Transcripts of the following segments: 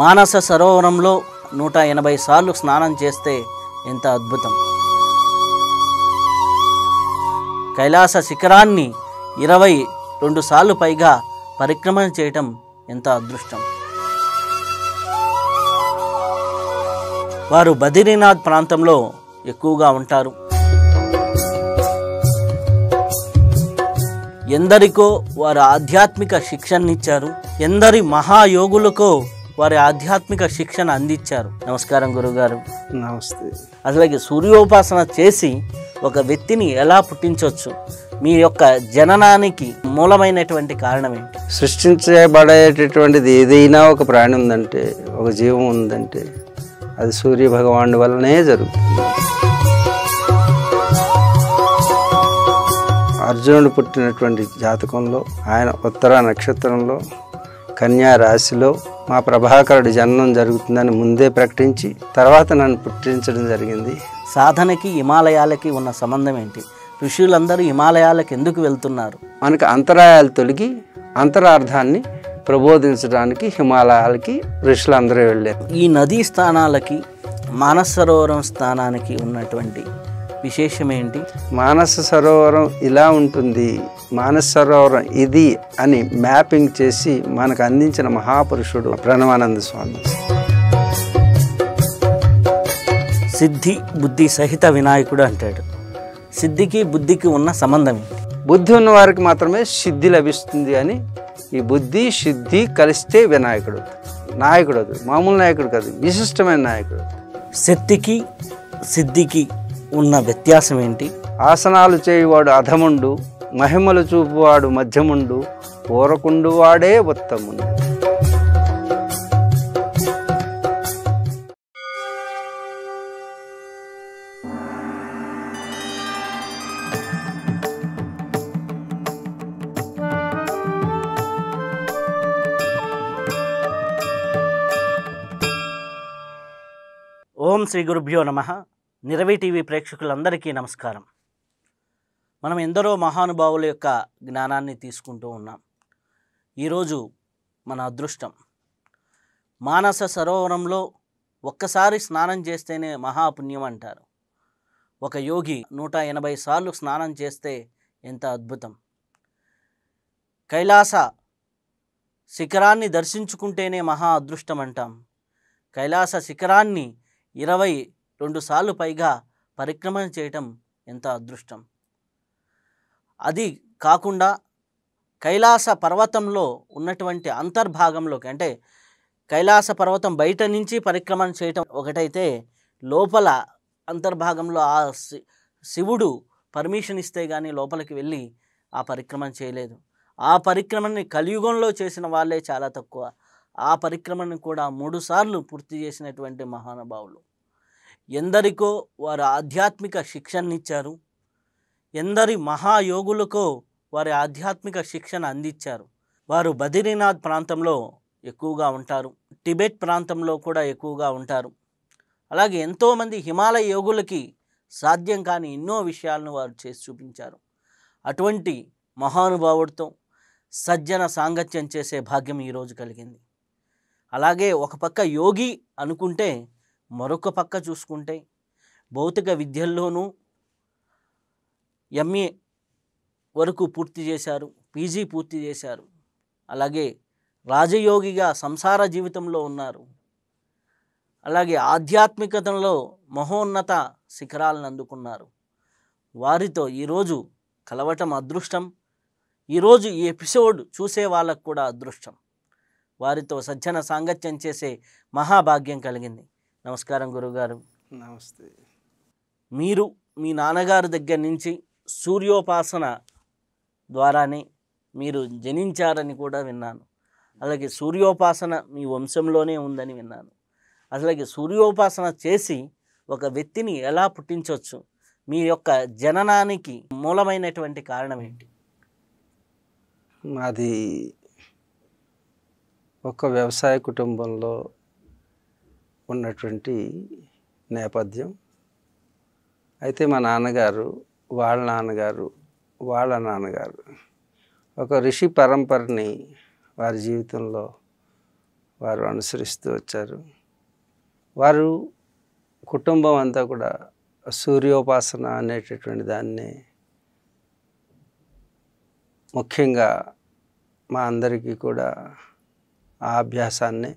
మానస సరోవరంలో నూట ఎనభై సార్లు స్నానం చేస్తే ఎంత అద్భుతం కైలాస శిఖరాన్ని ఇరవై రెండు సార్లు పైగా పరిక్రమణ చేయటం ఎంత అదృష్టం వారు బద్రీనాథ్ ప్రాంతంలో ఎక్కువగా ఉంటారు ఎందరికో వారు ఆధ్యాత్మిక శిక్షణనిచ్చారు ఎందరి మహాయోగులకో వారి ఆధ్యాత్మిక శిక్షణ అందించారు నమస్కారం గురుగారు నమస్తే అసలు సూర్యోపాసన చేసి ఒక వ్యక్తిని ఎలా పుట్టించవచ్చు మీ యొక్క జననానికి మూలమైనటువంటి కారణం ఏంటి సృష్టించబడేటటువంటిది ఏదైనా ఒక ప్రాణి ఉందంటే ఒక జీవం ఉందంటే అది సూర్య భగవానుడి వల్లనే జరుగుతుంది అర్జునుడు పుట్టినటువంటి జాతకంలో ఆయన ఉత్తర నక్షత్రంలో కన్యా రాశిలో మా ప్రభాకరుడి జన్మం జరుగుతుందని ముందే ప్రకటించి తర్వాత నన్ను పుట్టించడం జరిగింది సాధనకి హిమాలయాలకి ఉన్న సంబంధం ఏంటి ఋషులందరూ హిమాలయాలకు ఎందుకు వెళ్తున్నారు మనకు అంతరాయాలు తొలగి అంతరార్థాన్ని ప్రబోధించడానికి హిమాలయాలకి ఋషులందరూ వెళ్ళారు ఈ నదీ స్థానాలకి మానసరోవరం స్థానానికి ఉన్నటువంటి విశేషం ఏంటి మానస సరోవరం ఇలా ఉంటుంది మానసరోవరం సరోవరం ఇది అని మ్యాపింగ్ చేసి మనకు అందించిన మహాపురుషుడు ప్రణవానంద స్వామి సిద్ధి బుద్ధి సహిత వినాయకుడు అంటాడు సిద్ధికి బుద్ధికి ఉన్న సంబంధం బుద్ధి ఉన్న వారికి మాత్రమే సిద్ధి లభిస్తుంది అని ఈ బుద్ధి సిద్ధి కలిస్తే వినాయకుడు నాయకుడు అది మామూలు నాయకుడు కాదు విశిష్టమైన నాయకుడు శక్తికి సిద్ధికి ఉన్న వ్యత్యాసం ఏంటి ఆసనాలు చేయవాడు అధముండు మహిమలు చూపువాడు మధ్యముండు వాడే ఉత్తముండు ఓం శ్రీ గురుభ్యో నమ నిరవి టీవీ ప్రేక్షకులందరికీ నమస్కారం మనం ఎందరో మహానుభావుల యొక్క జ్ఞానాన్ని తీసుకుంటూ ఉన్నాం ఈరోజు మన అదృష్టం మానస సరోవరంలో ఒక్కసారి స్నానం చేస్తేనే మహాపుణ్యం అంటారు ఒక యోగి నూట ఎనభై సార్లు స్నానం చేస్తే ఎంత అద్భుతం కైలాస శిఖరాన్ని దర్శించుకుంటేనే మహా అదృష్టం అంటాం కైలాస శిఖరాన్ని ఇరవై రెండు సార్లు పైగా పరిక్రమణ చేయటం ఎంత అదృష్టం అది కాకుండా కైలాస పర్వతంలో ఉన్నటువంటి అంతర్భాగంలోకి అంటే కైలాస పర్వతం బయట నుంచి పరిక్రమణ చేయటం ఒకటైతే లోపల అంతర్భాగంలో ఆ శివుడు పర్మిషన్ ఇస్తే కానీ లోపలికి వెళ్ళి ఆ పరిక్రమణ చేయలేదు ఆ పరిక్రమని కలియుగంలో చేసిన వాళ్ళే చాలా తక్కువ ఆ పరిక్రమని కూడా మూడుసార్లు పూర్తి చేసినటువంటి మహానుభావులు ఎందరికో వారు ఆధ్యాత్మిక శిక్షణనిచ్చారు ఎందరి మహాయోగులకు వారి ఆధ్యాత్మిక శిక్షణ అందించారు వారు బదరీనాథ్ ప్రాంతంలో ఎక్కువగా ఉంటారు టిబెట్ ప్రాంతంలో కూడా ఎక్కువగా ఉంటారు అలాగే ఎంతోమంది హిమాలయ యోగులకి సాధ్యం కాని ఎన్నో విషయాలను వారు చేసి చూపించారు అటువంటి మహానుభావుడితో సజ్జన సాంగత్యం చేసే భాగ్యం ఈరోజు కలిగింది అలాగే ఒక పక్క యోగి అనుకుంటే మరొక పక్క చూసుకుంటే భౌతిక విద్యల్లోనూ ఎంఏ వరకు పూర్తి చేశారు పీజీ పూర్తి చేశారు అలాగే రాజయోగిగా సంసార జీవితంలో ఉన్నారు అలాగే ఆధ్యాత్మికతలో మహోన్నత శిఖరాలను అందుకున్నారు వారితో ఈరోజు కలవటం అదృష్టం ఈరోజు ఈ ఎపిసోడ్ చూసే వాళ్ళకు కూడా అదృష్టం వారితో సజ్జన సాంగత్యం చేసే మహాభాగ్యం కలిగింది నమస్కారం గురుగారు నమస్తే మీరు మీ నాన్నగారి దగ్గర నుంచి సూర్యోపాసన ద్వారానే మీరు జనించారని కూడా విన్నాను అలాగే సూర్యోపాసన మీ వంశంలోనే ఉందని విన్నాను అసలుకి సూర్యోపాసన చేసి ఒక వ్యక్తిని ఎలా పుట్టించవచ్చు మీ యొక్క జననానికి మూలమైనటువంటి కారణం ఏంటి మాది ఒక వ్యవసాయ కుటుంబంలో ఉన్నటువంటి నేపథ్యం అయితే మా నాన్నగారు వాళ్ళ నాన్నగారు వాళ్ళ నాన్నగారు ఒక ఋషి పరంపరని వారి జీవితంలో వారు అనుసరిస్తూ వచ్చారు వారు కుటుంబం అంతా కూడా సూర్యోపాసన అనేటటువంటి దాన్ని ముఖ్యంగా మా అందరికీ కూడా ఆ అభ్యాసాన్ని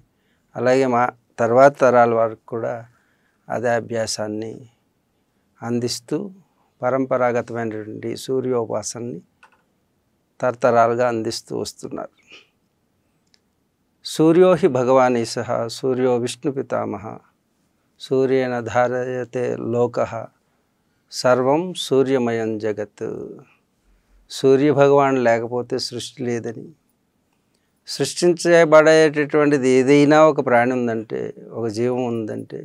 అలాగే మా తర్వాత తరాల వారికి కూడా అదే అభ్యాసాన్ని అందిస్తూ పరంపరాగతమైనటువంటి సూర్యోపాసనని తరతరాలుగా అందిస్తూ వస్తున్నారు సూర్యోహి భగవాని సహ సూర్యో విష్ణు పితామహ సూర్యేణ ధారయతే లోక సర్వం సూర్యమయం జగత్ సూర్యభగవాన్ లేకపోతే సృష్టి లేదని సృష్టించబడేటటువంటిది ఏదైనా ఒక ప్రాణి ఉందంటే ఒక జీవం ఉందంటే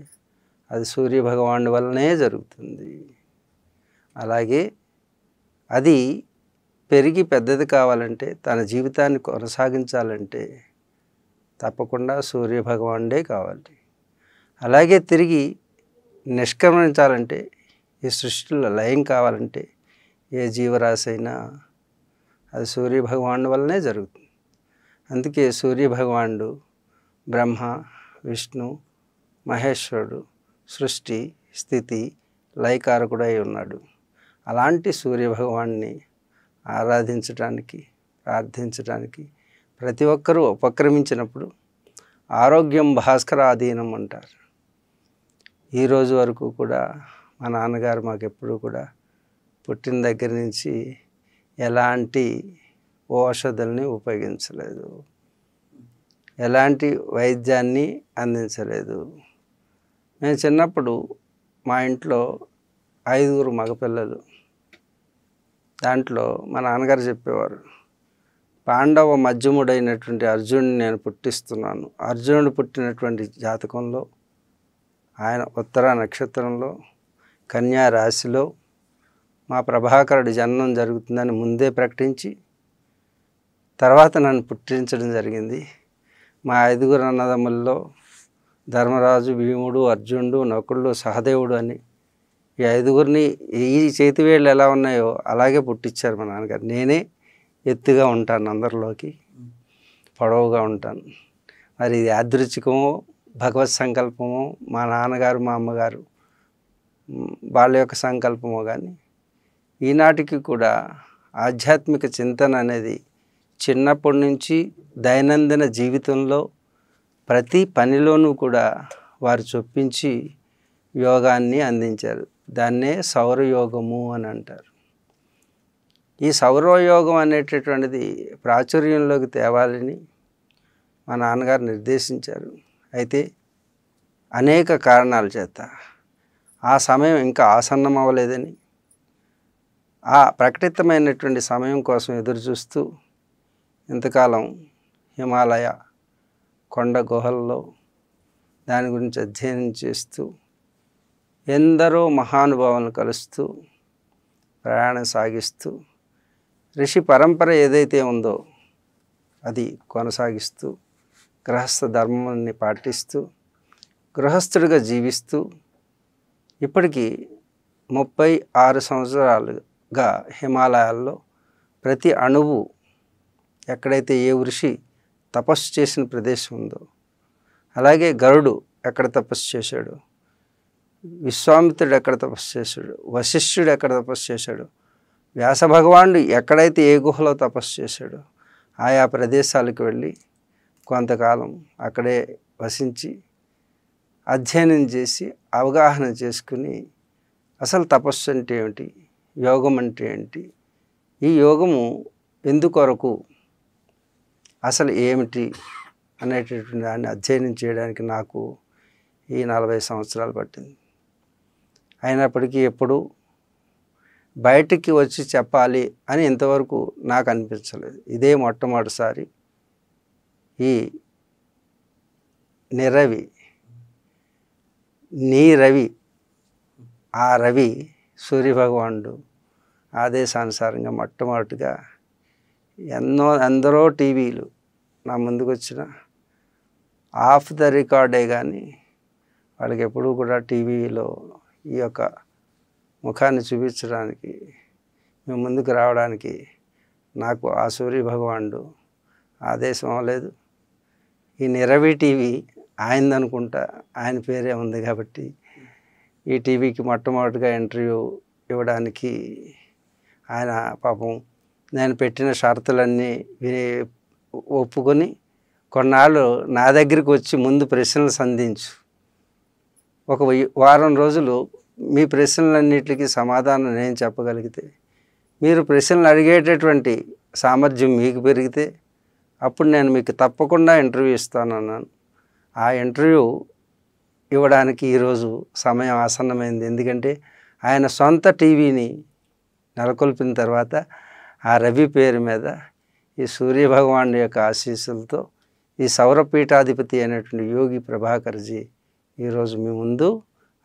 అది సూర్యభగవాను వల్లనే జరుగుతుంది అలాగే అది పెరిగి పెద్దది కావాలంటే తన జీవితాన్ని కొనసాగించాలంటే తప్పకుండా సూర్యభగవానుడే కావాలి అలాగే తిరిగి నిష్క్రమించాలంటే ఈ సృష్టిలో లయం కావాలంటే ఏ జీవరాశి అయినా అది సూర్యభగవానుడు వల్లనే జరుగుతుంది అందుకే సూర్యభగవానుడు బ్రహ్మ విష్ణు మహేశ్వరుడు సృష్టి స్థితి లయకారకుడై ఉన్నాడు అలాంటి సూర్యభగవాన్ని ఆరాధించడానికి ప్రార్థించడానికి ప్రతి ఒక్కరూ ఉపక్రమించినప్పుడు ఆరోగ్యం భాస్కర ఆధీనం అంటారు ఈరోజు వరకు కూడా మా నాన్నగారు మాకు ఎప్పుడూ కూడా పుట్టిన దగ్గర నుంచి ఎలాంటి ఔషధుల్ని ఉపయోగించలేదు ఎలాంటి వైద్యాన్ని అందించలేదు నేను చిన్నప్పుడు మా ఇంట్లో ఐదుగురు మగపిల్లలు దాంట్లో మా నాన్నగారు చెప్పేవారు పాండవ మధ్యముడైనటువంటి అర్జునుడిని నేను పుట్టిస్తున్నాను అర్జునుడు పుట్టినటువంటి జాతకంలో ఆయన ఉత్తర నక్షత్రంలో కన్యా రాశిలో మా ప్రభాకరుడి జన్మం జరుగుతుందని ముందే ప్రకటించి తర్వాత నన్ను పుట్టించడం జరిగింది మా ఐదుగురు అన్నదమ్ముల్లో ధర్మరాజు భీముడు అర్జునుడు నకుళ్ళు సహదేవుడు అని ఈ ఐదుగురిని ఈ చేతి వేళ్ళు ఎలా ఉన్నాయో అలాగే పుట్టించారు మా నాన్నగారు నేనే ఎత్తుగా ఉంటాను అందరిలోకి పొడవుగా ఉంటాను మరి ఇది యాదృచ్ఛికమో భగవత్ సంకల్పమో మా నాన్నగారు మా అమ్మగారు వాళ్ళ యొక్క సంకల్పమో కానీ ఈనాటికి కూడా ఆధ్యాత్మిక చింతన అనేది చిన్నప్పటి నుంచి దైనందిన జీవితంలో ప్రతి పనిలోనూ కూడా వారు చొప్పించి యోగాన్ని అందించారు దాన్నే సౌరయోగము అని అంటారు ఈ సౌరయోగం అనేటటువంటిది ప్రాచుర్యంలోకి తేవాలని మా నాన్నగారు నిర్దేశించారు అయితే అనేక కారణాల చేత ఆ సమయం ఇంకా ఆసన్నం అవ్వలేదని ఆ ప్రకటితమైనటువంటి సమయం కోసం ఎదురు చూస్తూ ఇంతకాలం హిమాలయ కొండ గుహల్లో దాని గురించి అధ్యయనం చేస్తూ ఎందరో మహానుభావులను కలుస్తూ ప్రయాణం సాగిస్తూ ఋషి పరంపర ఏదైతే ఉందో అది కొనసాగిస్తూ గృహస్థ ధర్మాన్ని పాటిస్తూ గృహస్థుడిగా జీవిస్తూ ఇప్పటికీ ముప్పై ఆరు సంవత్సరాలుగా హిమాలయాల్లో ప్రతి అణువు ఎక్కడైతే ఏ ఋషి తపస్సు చేసిన ప్రదేశం ఉందో అలాగే గరుడు ఎక్కడ తపస్సు చేశాడో విశ్వామిత్రుడు ఎక్కడ తపస్సు చేశాడు వశిష్ఠుడు ఎక్కడ తపస్సు చేశాడు వ్యాస ఎక్కడైతే ఏ గుహలో తపస్సు చేశాడో ఆయా ప్రదేశాలకు వెళ్ళి కొంతకాలం అక్కడే వసించి అధ్యయనం చేసి అవగాహన చేసుకుని అసలు తపస్సు అంటే ఏమిటి యోగం అంటే ఏంటి ఈ యోగము ఎందుకొరకు అసలు ఏమిటి అనేటటువంటి దాన్ని అధ్యయనం చేయడానికి నాకు ఈ నలభై సంవత్సరాలు పట్టింది అయినప్పటికీ ఎప్పుడు బయటికి వచ్చి చెప్పాలి అని ఇంతవరకు నాకు అనిపించలేదు ఇదే మొట్టమొదటిసారి ఈ నిరవి నీ రవి ఆ రవి సూర్యభగవానుడు ఆదేశానుసారంగా మొట్టమొదటిగా ఎన్నో ఎందరో టీవీలు నా ముందుకు వచ్చిన ఆఫ్ ద రికార్డే కానీ వాళ్ళకి ఎప్పుడూ కూడా టీవీలో ఈ యొక్క ముఖాన్ని చూపించడానికి మీ ముందుకు రావడానికి నాకు ఆ సూర్య భగవానుడు ఆదేశం అవ్వలేదు ఈ నిరవి టీవీ ఆయనదనుకుంటా ఆయన పేరే ఉంది కాబట్టి ఈ టీవీకి మొట్టమొదటిగా ఇంటర్వ్యూ ఇవ్వడానికి ఆయన పాపం నేను పెట్టిన షరతులన్నీ విని ఒప్పుకొని కొన్నాళ్ళు నా దగ్గరికి వచ్చి ముందు ప్రశ్నలు సంధించు ఒక వారం రోజులు మీ ప్రశ్నలన్నింటికి సమాధానం నేను చెప్పగలిగితే మీరు ప్రశ్నలు అడిగేటటువంటి సామర్థ్యం మీకు పెరిగితే అప్పుడు నేను మీకు తప్పకుండా ఇంటర్వ్యూ ఇస్తానన్నాను ఆ ఇంటర్వ్యూ ఇవ్వడానికి ఈరోజు సమయం ఆసన్నమైంది ఎందుకంటే ఆయన సొంత టీవీని నెలకొల్పిన తర్వాత ఆ రవి పేరు మీద ఈ సూర్యభగవాను యొక్క ఆశీస్సులతో ఈ సౌరపీఠాధిపతి అయినటువంటి యోగి ప్రభాకర్జీ ఈరోజు మీ ముందు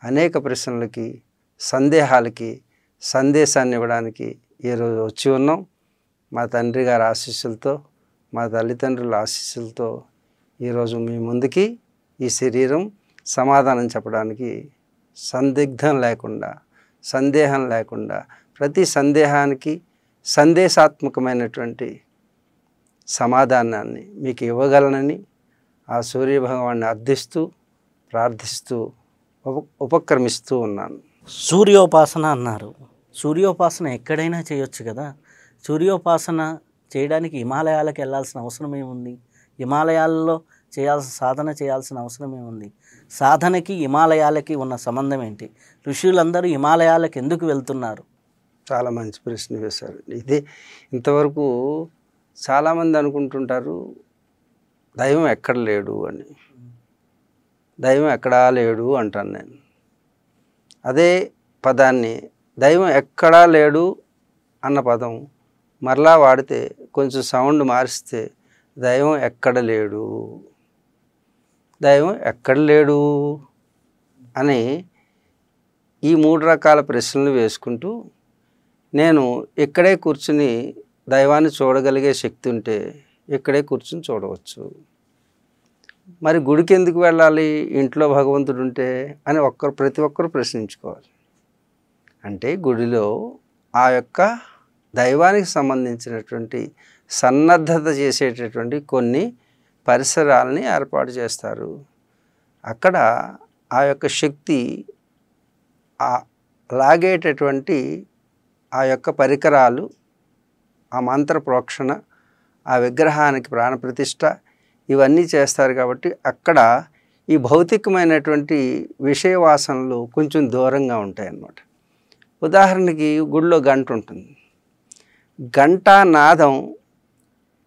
అనేక ప్రశ్నలకి సందేహాలకి సందేశాన్ని ఇవ్వడానికి ఈరోజు వచ్చి ఉన్నాం మా తండ్రి గారి ఆశీస్సులతో మా తల్లిదండ్రుల ఆశీస్సులతో ఈరోజు మీ ముందుకి ఈ శరీరం సమాధానం చెప్పడానికి సందిగ్ధం లేకుండా సందేహం లేకుండా ప్రతి సందేహానికి సందేశాత్మకమైనటువంటి సమాధానాన్ని మీకు ఇవ్వగలనని ఆ సూర్యభగవాన్ని అర్థిస్తూ ప్రార్థిస్తూ ఉపక్రమిస్తూ ఉన్నాను సూర్యోపాసన అన్నారు సూర్యోపాసన ఎక్కడైనా చేయొచ్చు కదా సూర్యోపాసన చేయడానికి హిమాలయాలకు వెళ్ళాల్సిన అవసరం ఏముంది హిమాలయాల్లో చేయాల్సిన సాధన చేయాల్సిన అవసరం ఏముంది సాధనకి హిమాలయాలకి ఉన్న సంబంధం ఏంటి ఋషులందరూ హిమాలయాలకు ఎందుకు వెళ్తున్నారు చాలా మంచి ప్రశ్న వేశారు ఇదే ఇంతవరకు చాలామంది అనుకుంటుంటారు దైవం ఎక్కడ లేడు అని దైవం ఎక్కడా లేడు అంటాను నేను అదే పదాన్ని దైవం ఎక్కడా లేడు అన్న పదం మరలా వాడితే కొంచెం సౌండ్ మారిస్తే దైవం ఎక్కడ లేడు దైవం ఎక్కడ లేడు అని ఈ మూడు రకాల ప్రశ్నలు వేసుకుంటూ నేను ఇక్కడే కూర్చుని దైవాన్ని చూడగలిగే శక్తి ఉంటే ఇక్కడే కూర్చుని చూడవచ్చు మరి గుడికి ఎందుకు వెళ్ళాలి ఇంట్లో భగవంతుడు ఉంటే అని ఒక్కరు ప్రతి ఒక్కరు ప్రశ్నించుకోవాలి అంటే గుడిలో ఆ యొక్క దైవానికి సంబంధించినటువంటి సన్నద్ధత చేసేటటువంటి కొన్ని పరిసరాలని ఏర్పాటు చేస్తారు అక్కడ ఆ యొక్క శక్తి లాగేటటువంటి ఆ యొక్క పరికరాలు ఆ మంత్ర ప్రోక్షణ ఆ విగ్రహానికి ప్రాణప్రతిష్ఠ ఇవన్నీ చేస్తారు కాబట్టి అక్కడ ఈ భౌతికమైనటువంటి విషయవాసనలు కొంచెం దూరంగా ఉంటాయి అన్నమాట ఉదాహరణకి గుడిలో గంట ఉంటుంది గంట నాదం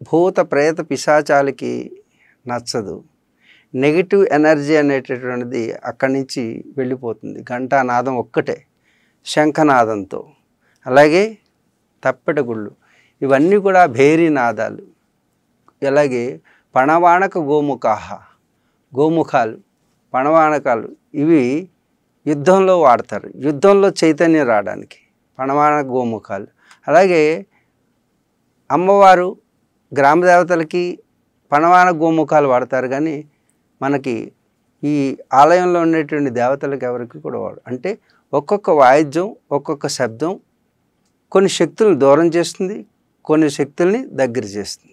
భూత ప్రేత పిశాచాలకి నచ్చదు నెగిటివ్ ఎనర్జీ అనేటటువంటిది అక్కడి నుంచి వెళ్ళిపోతుంది నాదం ఒక్కటే శంఖనాదంతో అలాగే తప్పెట గుళ్ళు ఇవన్నీ కూడా భేరీ నాదాలు అలాగే పణవాణక గోముఖాహ గోముఖాలు పణవాణకాలు ఇవి యుద్ధంలో వాడతారు యుద్ధంలో చైతన్యం రావడానికి పణవాణక గోముఖాలు అలాగే అమ్మవారు గ్రామ దేవతలకి పణవాన గోముఖాలు వాడతారు కానీ మనకి ఈ ఆలయంలో ఉండేటువంటి దేవతలకు ఎవరికి కూడా వాడు అంటే ఒక్కొక్క వాయిద్యం ఒక్కొక్క శబ్దం కొన్ని శక్తులను దూరం చేస్తుంది కొన్ని శక్తుల్ని దగ్గర చేస్తుంది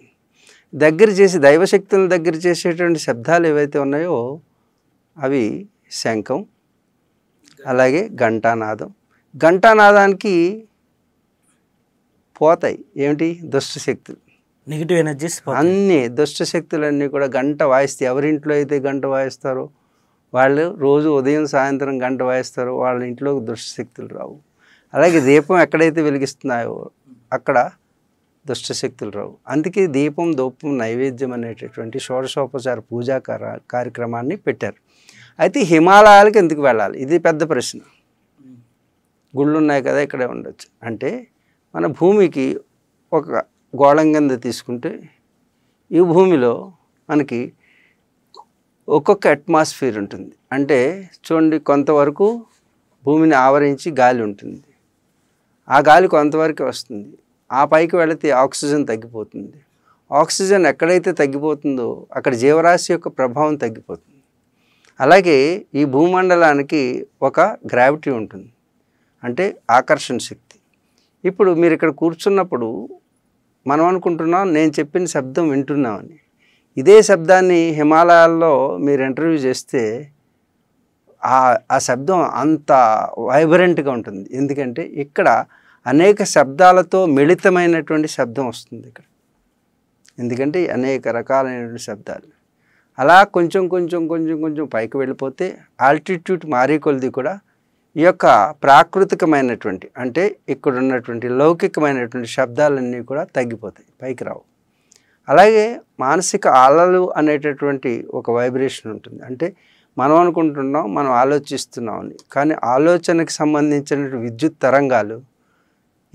దగ్గర చేసి దైవశక్తులను దగ్గర చేసేటువంటి శబ్దాలు ఏవైతే ఉన్నాయో అవి శంఖం అలాగే ఘంటానాదం ఘంటానాదానికి పోతాయి ఏమిటి దుష్టశక్తులు నెగిటివ్ ఎనర్జీస్ అన్నీ దుష్టశక్తులన్నీ కూడా గంట వాయిస్తే ఎవరింట్లో అయితే గంట వాయిస్తారో వాళ్ళు రోజు ఉదయం సాయంత్రం గంట వాయిస్తారో వాళ్ళ ఇంట్లో దుష్టశక్తులు రావు అలాగే దీపం ఎక్కడైతే వెలిగిస్తున్నాయో అక్కడ దుష్టశక్తులు రావు అందుకే దీపం దూపం నైవేద్యం అనేటటువంటి షోడశోపచార పూజా కార్యక్రమాన్ని పెట్టారు అయితే హిమాలయాలకు ఎందుకు వెళ్ళాలి ఇది పెద్ద ప్రశ్న గుళ్ళు ఉన్నాయి కదా ఇక్కడే ఉండొచ్చు అంటే మన భూమికి ఒక గోళం కింద తీసుకుంటే ఈ భూమిలో మనకి ఒక్కొక్క అట్మాస్ఫియర్ ఉంటుంది అంటే చూడండి కొంతవరకు భూమిని ఆవరించి గాలి ఉంటుంది ఆ గాలి కొంతవరకు వస్తుంది ఆ పైకి వెళితే ఆక్సిజన్ తగ్గిపోతుంది ఆక్సిజన్ ఎక్కడైతే తగ్గిపోతుందో అక్కడ జీవరాశి యొక్క ప్రభావం తగ్గిపోతుంది అలాగే ఈ భూమండలానికి ఒక గ్రావిటీ ఉంటుంది అంటే ఆకర్షణ శక్తి ఇప్పుడు మీరు ఇక్కడ కూర్చున్నప్పుడు మనం అనుకుంటున్నాం నేను చెప్పిన శబ్దం వింటున్నామని ఇదే శబ్దాన్ని హిమాలయాల్లో మీరు ఇంటర్వ్యూ చేస్తే ఆ శబ్దం అంత వైబ్రెంట్గా ఉంటుంది ఎందుకంటే ఇక్కడ అనేక శబ్దాలతో మిళితమైనటువంటి శబ్దం వస్తుంది ఇక్కడ ఎందుకంటే అనేక రకాలైనటువంటి శబ్దాలు అలా కొంచెం కొంచెం కొంచెం కొంచెం పైకి వెళ్ళిపోతే ఆల్టిట్యూడ్ మారే కొలిది కూడా ఈ యొక్క ప్రాకృతికమైనటువంటి అంటే ఇక్కడ ఉన్నటువంటి లౌకికమైనటువంటి శబ్దాలన్నీ కూడా తగ్గిపోతాయి పైకి రావు అలాగే మానసిక అలలు అనేటటువంటి ఒక వైబ్రేషన్ ఉంటుంది అంటే మనం అనుకుంటున్నాం మనం ఆలోచిస్తున్నాం అని కానీ ఆలోచనకి సంబంధించిన విద్యుత్ తరంగాలు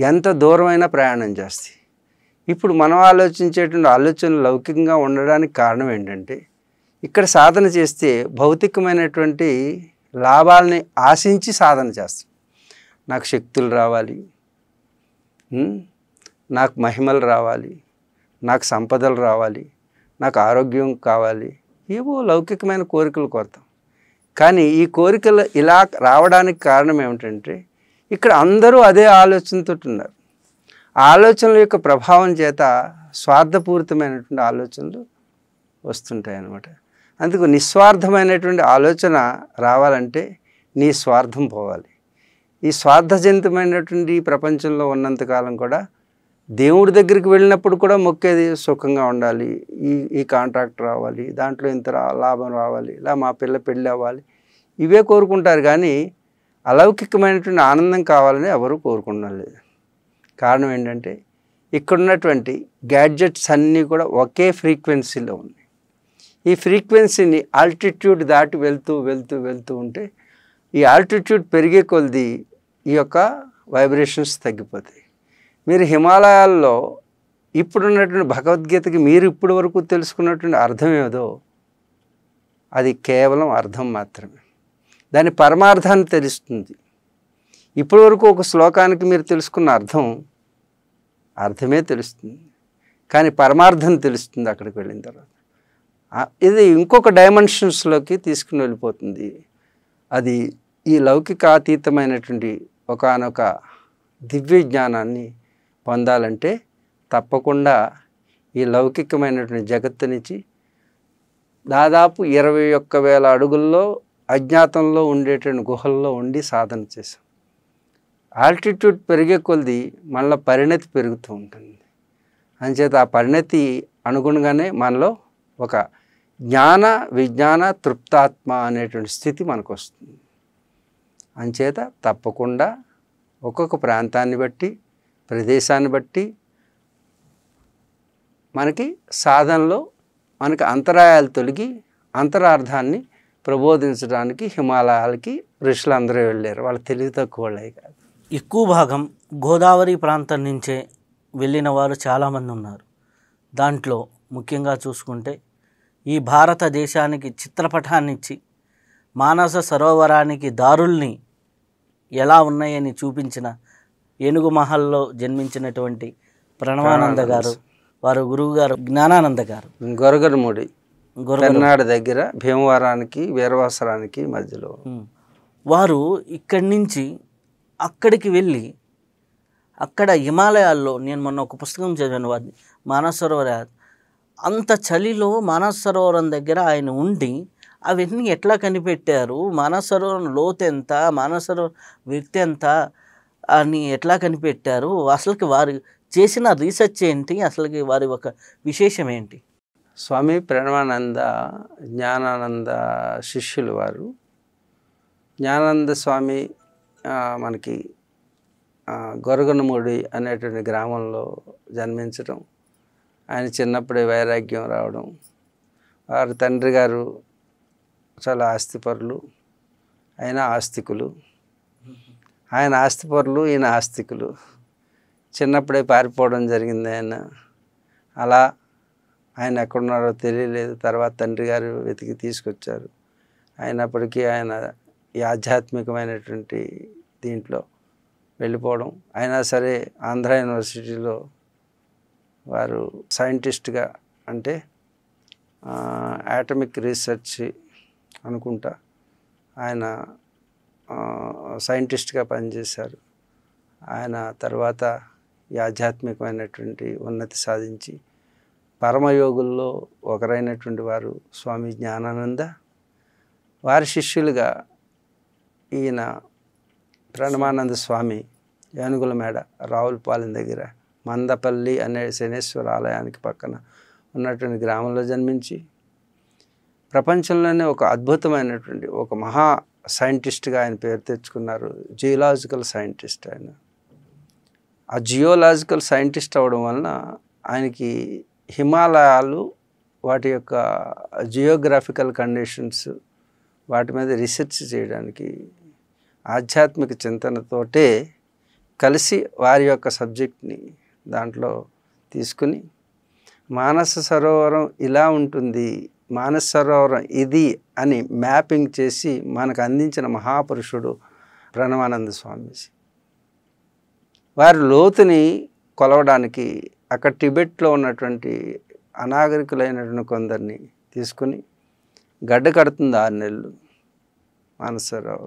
ఎంత దూరమైనా ప్రయాణం చేస్తాయి ఇప్పుడు మనం ఆలోచించేటువంటి ఆలోచనలు లౌకికంగా ఉండడానికి కారణం ఏంటంటే ఇక్కడ సాధన చేస్తే భౌతికమైనటువంటి లాభాలని ఆశించి సాధన చేస్తాం నాకు శక్తులు రావాలి నాకు మహిమలు రావాలి నాకు సంపదలు రావాలి నాకు ఆరోగ్యం కావాలి ఏవో లౌకికమైన కోరికలు కొరతాం కానీ ఈ కోరికలు ఇలా రావడానికి కారణం ఏమిటంటే ఇక్కడ అందరూ అదే ఆలోచనతో ఉన్నారు ఆలోచనల యొక్క ప్రభావం చేత స్వార్థపూరితమైనటువంటి ఆలోచనలు వస్తుంటాయి అన్నమాట అందుకు నిస్వార్థమైనటువంటి ఆలోచన రావాలంటే నీ స్వార్థం పోవాలి ఈ స్వార్థజనితమైనటువంటి ప్రపంచంలో ఉన్నంతకాలం కూడా దేవుడి దగ్గరికి వెళ్ళినప్పుడు కూడా మొక్కేది సుఖంగా ఉండాలి ఈ ఈ కాంట్రాక్ట్ రావాలి దాంట్లో ఇంత లాభం రావాలి ఇలా మా పిల్ల పెళ్ళి అవ్వాలి ఇవే కోరుకుంటారు కానీ అలౌకికమైనటువంటి ఆనందం కావాలని ఎవరు కోరుకున్నా లేదు కారణం ఏంటంటే ఇక్కడున్నటువంటి గ్యాడ్జెట్స్ అన్నీ కూడా ఒకే ఫ్రీక్వెన్సీలో ఉన్నాయి ఈ ఫ్రీక్వెన్సీని ఆల్టిట్యూడ్ దాటి వెళ్తూ వెళ్తూ వెళ్తూ ఉంటే ఈ ఆల్టిట్యూడ్ పెరిగే కొలది ఈ యొక్క వైబ్రేషన్స్ తగ్గిపోతాయి మీరు హిమాలయాల్లో ఇప్పుడున్నటువంటి భగవద్గీతకి మీరు ఇప్పటి వరకు తెలుసుకున్నటువంటి అర్థం ఏదో అది కేవలం అర్థం మాత్రమే దాని పరమార్థాన్ని తెలుస్తుంది ఇప్పటి వరకు ఒక శ్లోకానికి మీరు తెలుసుకున్న అర్థం అర్థమే తెలుస్తుంది కానీ పరమార్థం తెలుస్తుంది అక్కడికి వెళ్ళిన తర్వాత ఇది ఇంకొక డైమెన్షన్స్లోకి తీసుకుని వెళ్ళిపోతుంది అది ఈ లౌకికాతీతమైనటువంటి ఒకనొక దివ్య జ్ఞానాన్ని పొందాలంటే తప్పకుండా ఈ లౌకికమైనటువంటి జగత్తు నుంచి దాదాపు ఇరవై ఒక్క వేల అడుగుల్లో అజ్ఞాతంలో ఉండేటువంటి గుహల్లో ఉండి సాధన చేశాం ఆల్టిట్యూడ్ పెరిగే కొలది మనలో పరిణతి పెరుగుతూ ఉంటుంది అంచేత ఆ పరిణతి అనుగుణంగానే మనలో ఒక జ్ఞాన విజ్ఞాన తృప్తాత్మ అనేటువంటి స్థితి మనకు వస్తుంది అంచేత తప్పకుండా ఒక్కొక్క ప్రాంతాన్ని బట్టి ప్రదేశాన్ని బట్టి మనకి సాధనలో మనకి అంతరాయాలు తొలగి అంతరార్థాన్ని ప్రబోధించడానికి హిమాలయాలకి ఋషులందరూ వెళ్ళారు వాళ్ళు తెలివి తక్కువ వాళ్ళే కాదు ఎక్కువ భాగం గోదావరి ప్రాంతం నుంచే వెళ్ళిన వారు చాలామంది ఉన్నారు దాంట్లో ముఖ్యంగా చూసుకుంటే ఈ భారతదేశానికి చిత్రపటాన్నిచ్చి మానస సరోవరానికి దారుల్ని ఎలా ఉన్నాయని చూపించిన ఏనుగు మహల్లో జన్మించినటువంటి ప్రణవానంద గారు వారు గురువుగారు జ్ఞానానంద గారు గొరగరమూడి పెన్నాడు దగ్గర భీమవరానికి వీరవాసరానికి మధ్యలో వారు ఇక్కడి నుంచి అక్కడికి వెళ్ళి అక్కడ హిమాలయాల్లో నేను మొన్న ఒక పుస్తకం చదివాను వాది మానసరోవర అంత చలిలో మానసరోవరం దగ్గర ఆయన ఉండి అవన్నీ ఎట్లా కనిపెట్టారు మానసరోవరం లోతు ఎంత మానసరోవరం వ్యక్తి ఎంత అని ఎట్లా కనిపెట్టారు అసలుకి వారు చేసిన రీసెర్చ్ ఏంటి అసలుకి వారి ఒక విశేషం ఏంటి స్వామి ప్రేమానంద జ్ఞానానంద శిష్యులు వారు జ్ఞానానంద స్వామి మనకి గొరగనముడి అనేటువంటి గ్రామంలో జన్మించడం ఆయన చిన్నప్పుడే వైరాగ్యం రావడం వారి తండ్రి గారు చాలా ఆస్తిపరులు ఆయన ఆస్తికులు ఆయన ఆస్తిపరులు ఈయన ఆస్తికులు చిన్నప్పుడే పారిపోవడం జరిగింది ఆయన అలా ఆయన ఎక్కడున్నారో తెలియలేదు తర్వాత తండ్రి గారు వెతికి తీసుకొచ్చారు అయినప్పటికీ ఆయన ఈ ఆధ్యాత్మికమైనటువంటి దీంట్లో వెళ్ళిపోవడం అయినా సరే ఆంధ్ర యూనివర్సిటీలో వారు సైంటిస్ట్గా అంటే యాటమిక్ రీసెర్చ్ అనుకుంటా ఆయన సైంటిస్ట్గా పనిచేశారు ఆయన తర్వాత ఈ ఆధ్యాత్మికమైనటువంటి ఉన్నతి సాధించి పరమయోగుల్లో ఒకరైనటువంటి వారు స్వామి జ్ఞానానంద వారి శిష్యులుగా ఈయన ప్రణమానంద స్వామి ఏనుగుల మేడ రావులపాలెం దగ్గర మందపల్లి అనే శనేశ్వర ఆలయానికి పక్కన ఉన్నటువంటి గ్రామంలో జన్మించి ప్రపంచంలోనే ఒక అద్భుతమైనటువంటి ఒక మహా సైంటిస్ట్గా ఆయన పేరు తెచ్చుకున్నారు జియోలాజికల్ సైంటిస్ట్ ఆయన ఆ జియోలాజికల్ సైంటిస్ట్ అవడం వలన ఆయనకి హిమాలయాలు వాటి యొక్క జియోగ్రాఫికల్ కండిషన్స్ వాటి మీద రీసెర్చ్ చేయడానికి ఆధ్యాత్మిక చింతనతోటే కలిసి వారి యొక్క సబ్జెక్ట్ని దాంట్లో తీసుకుని మానస సరోవరం ఇలా ఉంటుంది మానస సరోవరం ఇది అని మ్యాపింగ్ చేసి మనకు అందించిన మహాపురుషుడు ప్రణవానంద స్వామీజీ వారి లోతుని కొలవడానికి అక్కడ టిబెట్లో ఉన్నటువంటి అనాగరికులైనటువంటి కొందరిని తీసుకుని గడ్డ కడుతుంది ఆరు నెలలు మానసరావు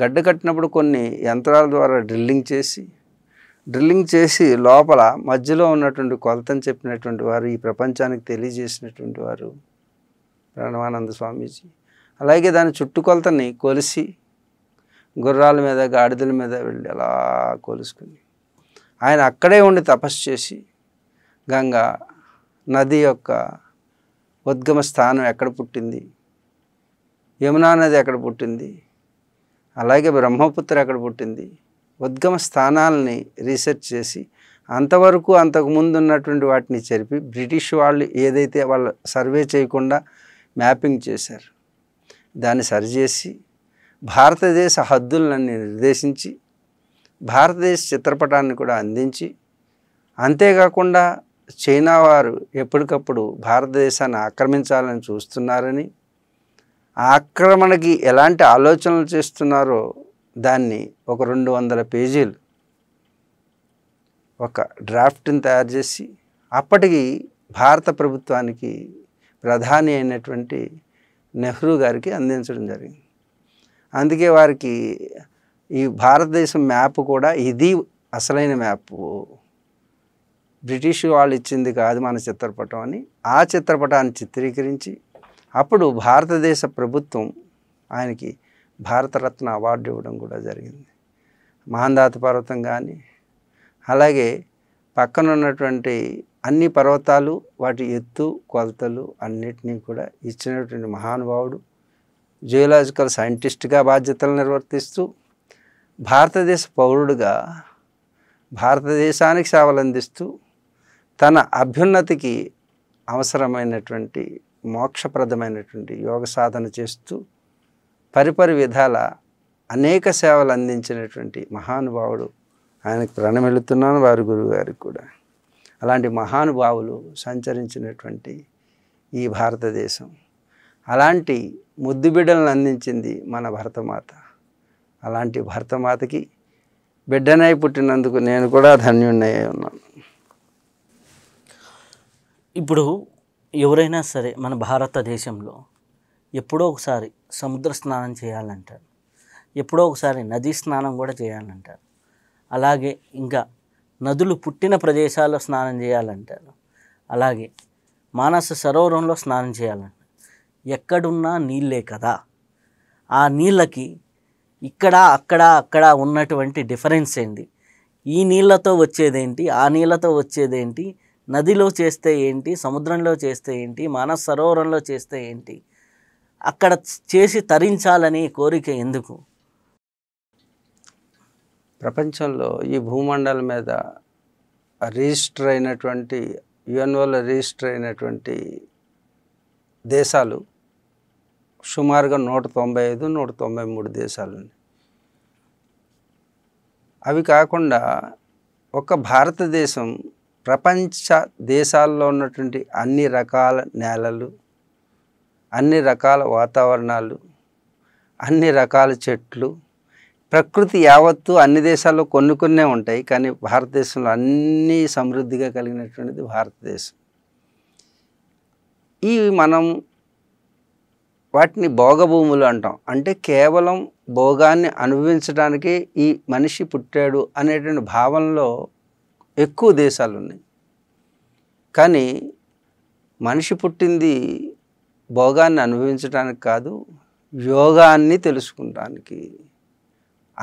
గడ్డ కట్టినప్పుడు కొన్ని యంత్రాల ద్వారా డ్రిల్లింగ్ చేసి డ్రిల్లింగ్ చేసి లోపల మధ్యలో ఉన్నటువంటి కొలతని చెప్పినటువంటి వారు ఈ ప్రపంచానికి తెలియజేసినటువంటి వారు ప్రణవానంద స్వామీజీ అలాగే దాని చుట్టుకొలతని కొలిసి గుర్రాల మీద గాడిదల మీద వెళ్ళి అలా కొలుసుకుని ఆయన అక్కడే ఉండి తపస్సు చేసి గంగా నది యొక్క ఉద్గమ స్థానం ఎక్కడ పుట్టింది యమునా నది ఎక్కడ పుట్టింది అలాగే బ్రహ్మపుత్ర ఎక్కడ పుట్టింది ఉద్గమ స్థానాలని రీసెర్చ్ చేసి అంతవరకు అంతకు ముందు ఉన్నటువంటి వాటిని చెరిపి బ్రిటిష్ వాళ్ళు ఏదైతే వాళ్ళు సర్వే చేయకుండా మ్యాపింగ్ చేశారు దాన్ని సరిచేసి భారతదేశ హద్దులన్నీ నిర్దేశించి భారతదేశ చిత్రపటాన్ని కూడా అందించి అంతేకాకుండా చైనా వారు ఎప్పటికప్పుడు భారతదేశాన్ని ఆక్రమించాలని చూస్తున్నారని ఆక్రమణకి ఎలాంటి ఆలోచనలు చేస్తున్నారో దాన్ని ఒక రెండు వందల పేజీలు ఒక డ్రాఫ్ట్ని తయారు చేసి అప్పటికి భారత ప్రభుత్వానికి ప్రధాని అయినటువంటి నెహ్రూ గారికి అందించడం జరిగింది అందుకే వారికి ఈ భారతదేశం మ్యాప్ కూడా ఇది అసలైన మ్యాప్ బ్రిటిష్ వాళ్ళు ఇచ్చింది కాదు మన చిత్రపటం అని ఆ చిత్రపటాన్ని చిత్రీకరించి అప్పుడు భారతదేశ ప్రభుత్వం ఆయనకి భారతరత్న అవార్డు ఇవ్వడం కూడా జరిగింది మహందాత పర్వతం కానీ అలాగే పక్కన ఉన్నటువంటి అన్ని పర్వతాలు వాటి ఎత్తు కొలతలు అన్నిటినీ కూడా ఇచ్చినటువంటి మహానుభావుడు జియోలాజికల్ సైంటిస్ట్గా బాధ్యతలు నిర్వర్తిస్తూ భారతదేశ పౌరుడుగా భారతదేశానికి సేవలు అందిస్తూ తన అభ్యున్నతికి అవసరమైనటువంటి మోక్షప్రదమైనటువంటి యోగ సాధన చేస్తూ పరిపరి విధాల అనేక సేవలు అందించినటువంటి మహానుభావుడు ఆయనకు ప్రణమిళుతున్నాను వారి గురువు గారికి కూడా అలాంటి మహానుభావులు సంచరించినటువంటి ఈ భారతదేశం అలాంటి ముద్దుబిడ్డలను అందించింది మన భరతమాత అలాంటి భరతమాతకి బిడ్డనై పుట్టినందుకు నేను కూడా ధన్యున్నయ్యే ఉన్నాను ఇప్పుడు ఎవరైనా సరే మన భారతదేశంలో ఎప్పుడో ఒకసారి సముద్ర స్నానం చేయాలంటారు ఎప్పుడో ఒకసారి నదీ స్నానం కూడా చేయాలంటారు అలాగే ఇంకా నదులు పుట్టిన ప్రదేశాల్లో స్నానం చేయాలంటారు అలాగే మానస సరోవరంలో స్నానం చేయాలంటారు ఎక్కడున్నా నీళ్ళే కదా ఆ నీళ్ళకి ఇక్కడ అక్కడ అక్కడ ఉన్నటువంటి డిఫరెన్స్ ఏంటి ఈ నీళ్ళతో వచ్చేదేంటి ఆ నీళ్ళతో వచ్చేదేంటి నదిలో చేస్తే ఏంటి సముద్రంలో చేస్తే ఏంటి మానస సరోవరంలో చేస్తే ఏంటి అక్కడ చేసి తరించాలని కోరిక ఎందుకు ప్రపంచంలో ఈ భూమండలం మీద రిజిస్టర్ అయినటువంటి యుఎన్ఓలో రిజిస్టర్ అయినటువంటి దేశాలు సుమారుగా నూట తొంభై ఐదు నూట తొంభై మూడు దేశాలు అవి కాకుండా ఒక భారతదేశం ప్రపంచ దేశాల్లో ఉన్నటువంటి అన్ని రకాల నేలలు అన్ని రకాల వాతావరణాలు అన్ని రకాల చెట్లు ప్రకృతి యావత్తు అన్ని దేశాల్లో కొన్ని కొన్నే ఉంటాయి కానీ భారతదేశంలో అన్నీ సమృద్ధిగా కలిగినటువంటిది భారతదేశం ఈ మనం వాటిని భోగభూములు అంటాం అంటే కేవలం భోగాన్ని అనుభవించడానికి ఈ మనిషి పుట్టాడు అనేటువంటి భావనలో ఎక్కువ దేశాలు ఉన్నాయి కానీ మనిషి పుట్టింది భోగాన్ని అనుభవించడానికి కాదు యోగాన్ని తెలుసుకుంటానికి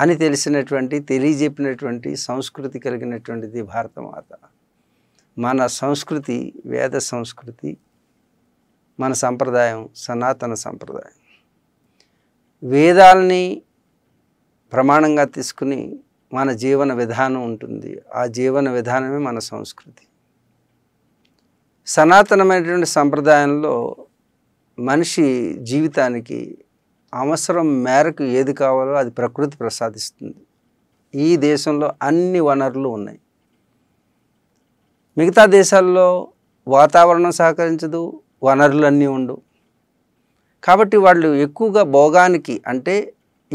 అని తెలిసినటువంటి తెలియజెప్పినటువంటి సంస్కృతి కలిగినటువంటిది భారత మాత మన సంస్కృతి వేద సంస్కృతి మన సంప్రదాయం సనాతన సంప్రదాయం వేదాలని ప్రమాణంగా తీసుకుని మన జీవన విధానం ఉంటుంది ఆ జీవన విధానమే మన సంస్కృతి సనాతనమైనటువంటి సంప్రదాయంలో మనిషి జీవితానికి అవసరం మేరకు ఏది కావాలో అది ప్రకృతి ప్రసాదిస్తుంది ఈ దేశంలో అన్ని వనరులు ఉన్నాయి మిగతా దేశాల్లో వాతావరణం సహకరించదు వనరులన్నీ ఉండు కాబట్టి వాళ్ళు ఎక్కువగా భోగానికి అంటే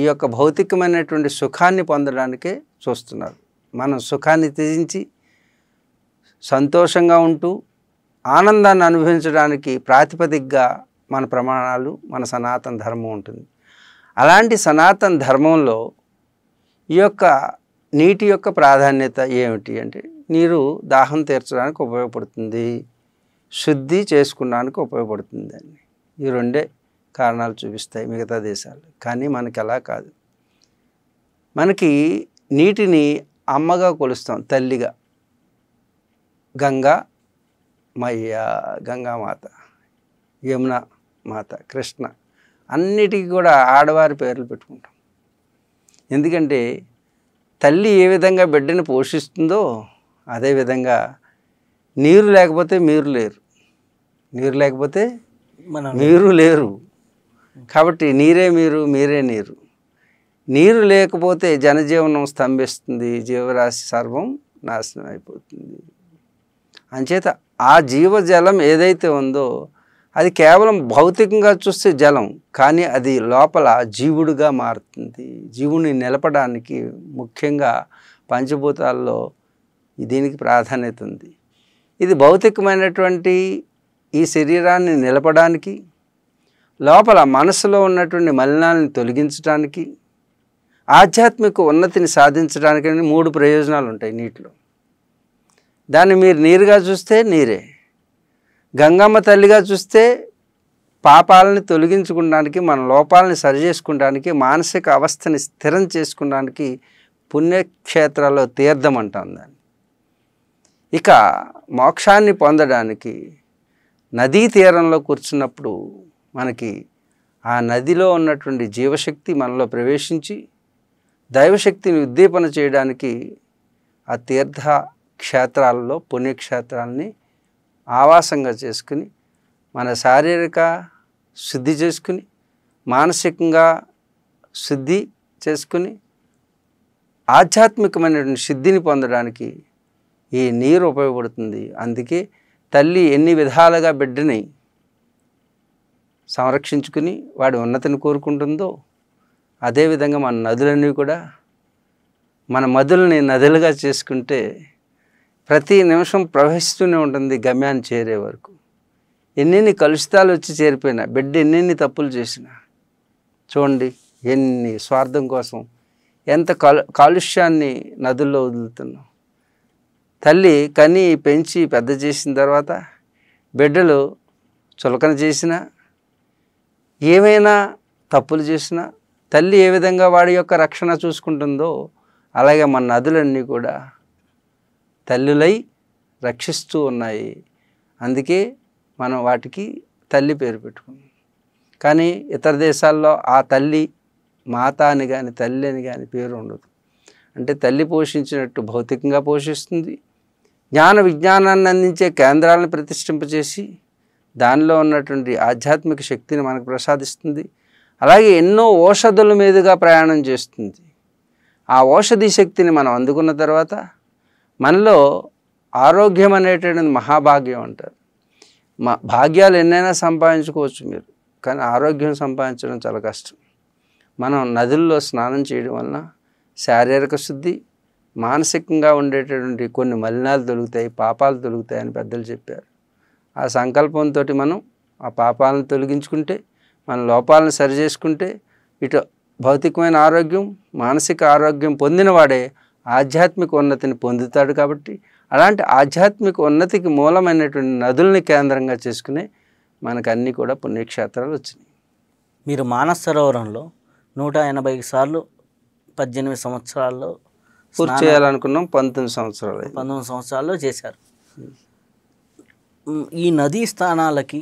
ఈ యొక్క భౌతికమైనటువంటి సుఖాన్ని పొందడానికే చూస్తున్నారు మనం సుఖాన్ని త్యజించి సంతోషంగా ఉంటూ ఆనందాన్ని అనుభవించడానికి ప్రాతిపదికగా మన ప్రమాణాలు మన సనాతన ధర్మం ఉంటుంది అలాంటి సనాతన ధర్మంలో ఈ యొక్క నీటి యొక్క ప్రాధాన్యత ఏమిటి అంటే నీరు దాహం తీర్చడానికి ఉపయోగపడుతుంది శుద్ధి చేసుకున్నానికి ఉపయోగపడుతుంది అండి ఈ రెండే కారణాలు చూపిస్తాయి మిగతా దేశాలు కానీ మనకి అలా కాదు మనకి నీటిని అమ్మగా కొలుస్తాం తల్లిగా గంగా మయ్య గంగామాత యమున మాత కృష్ణ అన్నిటికీ కూడా ఆడవారి పేర్లు పెట్టుకుంటాం ఎందుకంటే తల్లి ఏ విధంగా బిడ్డని పోషిస్తుందో అదేవిధంగా నీరు లేకపోతే మీరు లేరు నీరు లేకపోతే మన మీరు లేరు కాబట్టి నీరే మీరు మీరే నీరు నీరు లేకపోతే జనజీవనం స్తంభిస్తుంది జీవరాశి సర్వం నాశనం అయిపోతుంది అంచేత ఆ జీవజలం ఏదైతే ఉందో అది కేవలం భౌతికంగా చూస్తే జలం కానీ అది లోపల జీవుడుగా మారుతుంది జీవుని నిలపడానికి ముఖ్యంగా పంచభూతాల్లో దీనికి ప్రాధాన్యత ఉంది ఇది భౌతికమైనటువంటి ఈ శరీరాన్ని నిలపడానికి లోపల మనసులో ఉన్నటువంటి మలినాలను తొలగించడానికి ఆధ్యాత్మిక ఉన్నతిని సాధించడానికి మూడు ప్రయోజనాలు ఉంటాయి నీటిలో దాన్ని మీరు నీరుగా చూస్తే నీరే గంగమ్మ తల్లిగా చూస్తే పాపాలని తొలగించుకోవడానికి మన లోపాలని సరిచేసుకోవడానికి మానసిక అవస్థని స్థిరం చేసుకోవడానికి పుణ్యక్షేత్రాల్లో తీర్థం అంటాం దాన్ని ఇక మోక్షాన్ని పొందడానికి నదీ తీరంలో కూర్చున్నప్పుడు మనకి ఆ నదిలో ఉన్నటువంటి జీవశక్తి మనలో ప్రవేశించి దైవశక్తిని ఉద్దీపన చేయడానికి ఆ తీర్థ క్షేత్రాలలో పుణ్యక్షేత్రాలని ఆవాసంగా చేసుకుని మన శారీరక శుద్ధి చేసుకుని మానసికంగా శుద్ధి చేసుకుని ఆధ్యాత్మికమైనటువంటి శుద్ధిని పొందడానికి ఈ నీరు ఉపయోగపడుతుంది అందుకే తల్లి ఎన్ని విధాలుగా బిడ్డని సంరక్షించుకుని వాడి ఉన్నతిని కోరుకుంటుందో అదేవిధంగా మన నదులన్నీ కూడా మన మధులని నదులుగా చేసుకుంటే ప్రతి నిమిషం ప్రవహిస్తూనే ఉంటుంది గమ్యాన్ని చేరే వరకు ఎన్నెన్ని కలుషితాలు వచ్చి చేరిపోయినా బిడ్డ ఎన్నెన్ని తప్పులు చేసినా చూడండి ఎన్ని స్వార్థం కోసం ఎంత కాలుష్యాన్ని నదుల్లో వదులుతున్నాం తల్లి కని పెంచి పెద్ద చేసిన తర్వాత బిడ్డలు చులకన చేసినా ఏమైనా తప్పులు చేసినా తల్లి ఏ విధంగా వాడి యొక్క రక్షణ చూసుకుంటుందో అలాగే మన నదులన్నీ కూడా తల్లులై రక్షిస్తూ ఉన్నాయి అందుకే మనం వాటికి తల్లి పేరు పెట్టుకుంది కానీ ఇతర దేశాల్లో ఆ తల్లి మాత అని కానీ తల్లి అని కానీ పేరు ఉండదు అంటే తల్లి పోషించినట్టు భౌతికంగా పోషిస్తుంది జ్ఞాన విజ్ఞానాన్ని అందించే కేంద్రాలను ప్రతిష్ఠింపజేసి దానిలో ఉన్నటువంటి ఆధ్యాత్మిక శక్తిని మనకు ప్రసాదిస్తుంది అలాగే ఎన్నో ఔషధుల మీదుగా ప్రయాణం చేస్తుంది ఆ ఓషధి శక్తిని మనం అందుకున్న తర్వాత మనలో ఆరోగ్యం అనేటువంటిది మహాభాగ్యం అంటారు మా భాగ్యాలు ఎన్నైనా సంపాదించుకోవచ్చు మీరు కానీ ఆరోగ్యం సంపాదించడం చాలా కష్టం మనం నదుల్లో స్నానం చేయడం వలన శారీరక శుద్ధి మానసికంగా ఉండేటటువంటి కొన్ని మలినాలు దొరుకుతాయి పాపాలు అని పెద్దలు చెప్పారు ఆ సంకల్పంతో మనం ఆ పాపాలను తొలగించుకుంటే మన లోపాలను సరిచేసుకుంటే ఇటు భౌతికమైన ఆరోగ్యం మానసిక ఆరోగ్యం పొందినవాడే ఆధ్యాత్మిక ఉన్నతిని పొందుతాడు కాబట్టి అలాంటి ఆధ్యాత్మిక ఉన్నతికి మూలమైనటువంటి నదుల్ని కేంద్రంగా చేసుకునే మనకు అన్నీ కూడా పుణ్యక్షేత్రాలు వచ్చినాయి మీరు మానస సరోవరంలో నూట ఎనభై సార్లు పద్దెనిమిది సంవత్సరాల్లో పూర్తి చేయాలనుకున్నాం పంతొమ్మిది సంవత్సరాలు పంతొమ్మిది సంవత్సరాల్లో చేశారు ఈ నదీ స్థానాలకి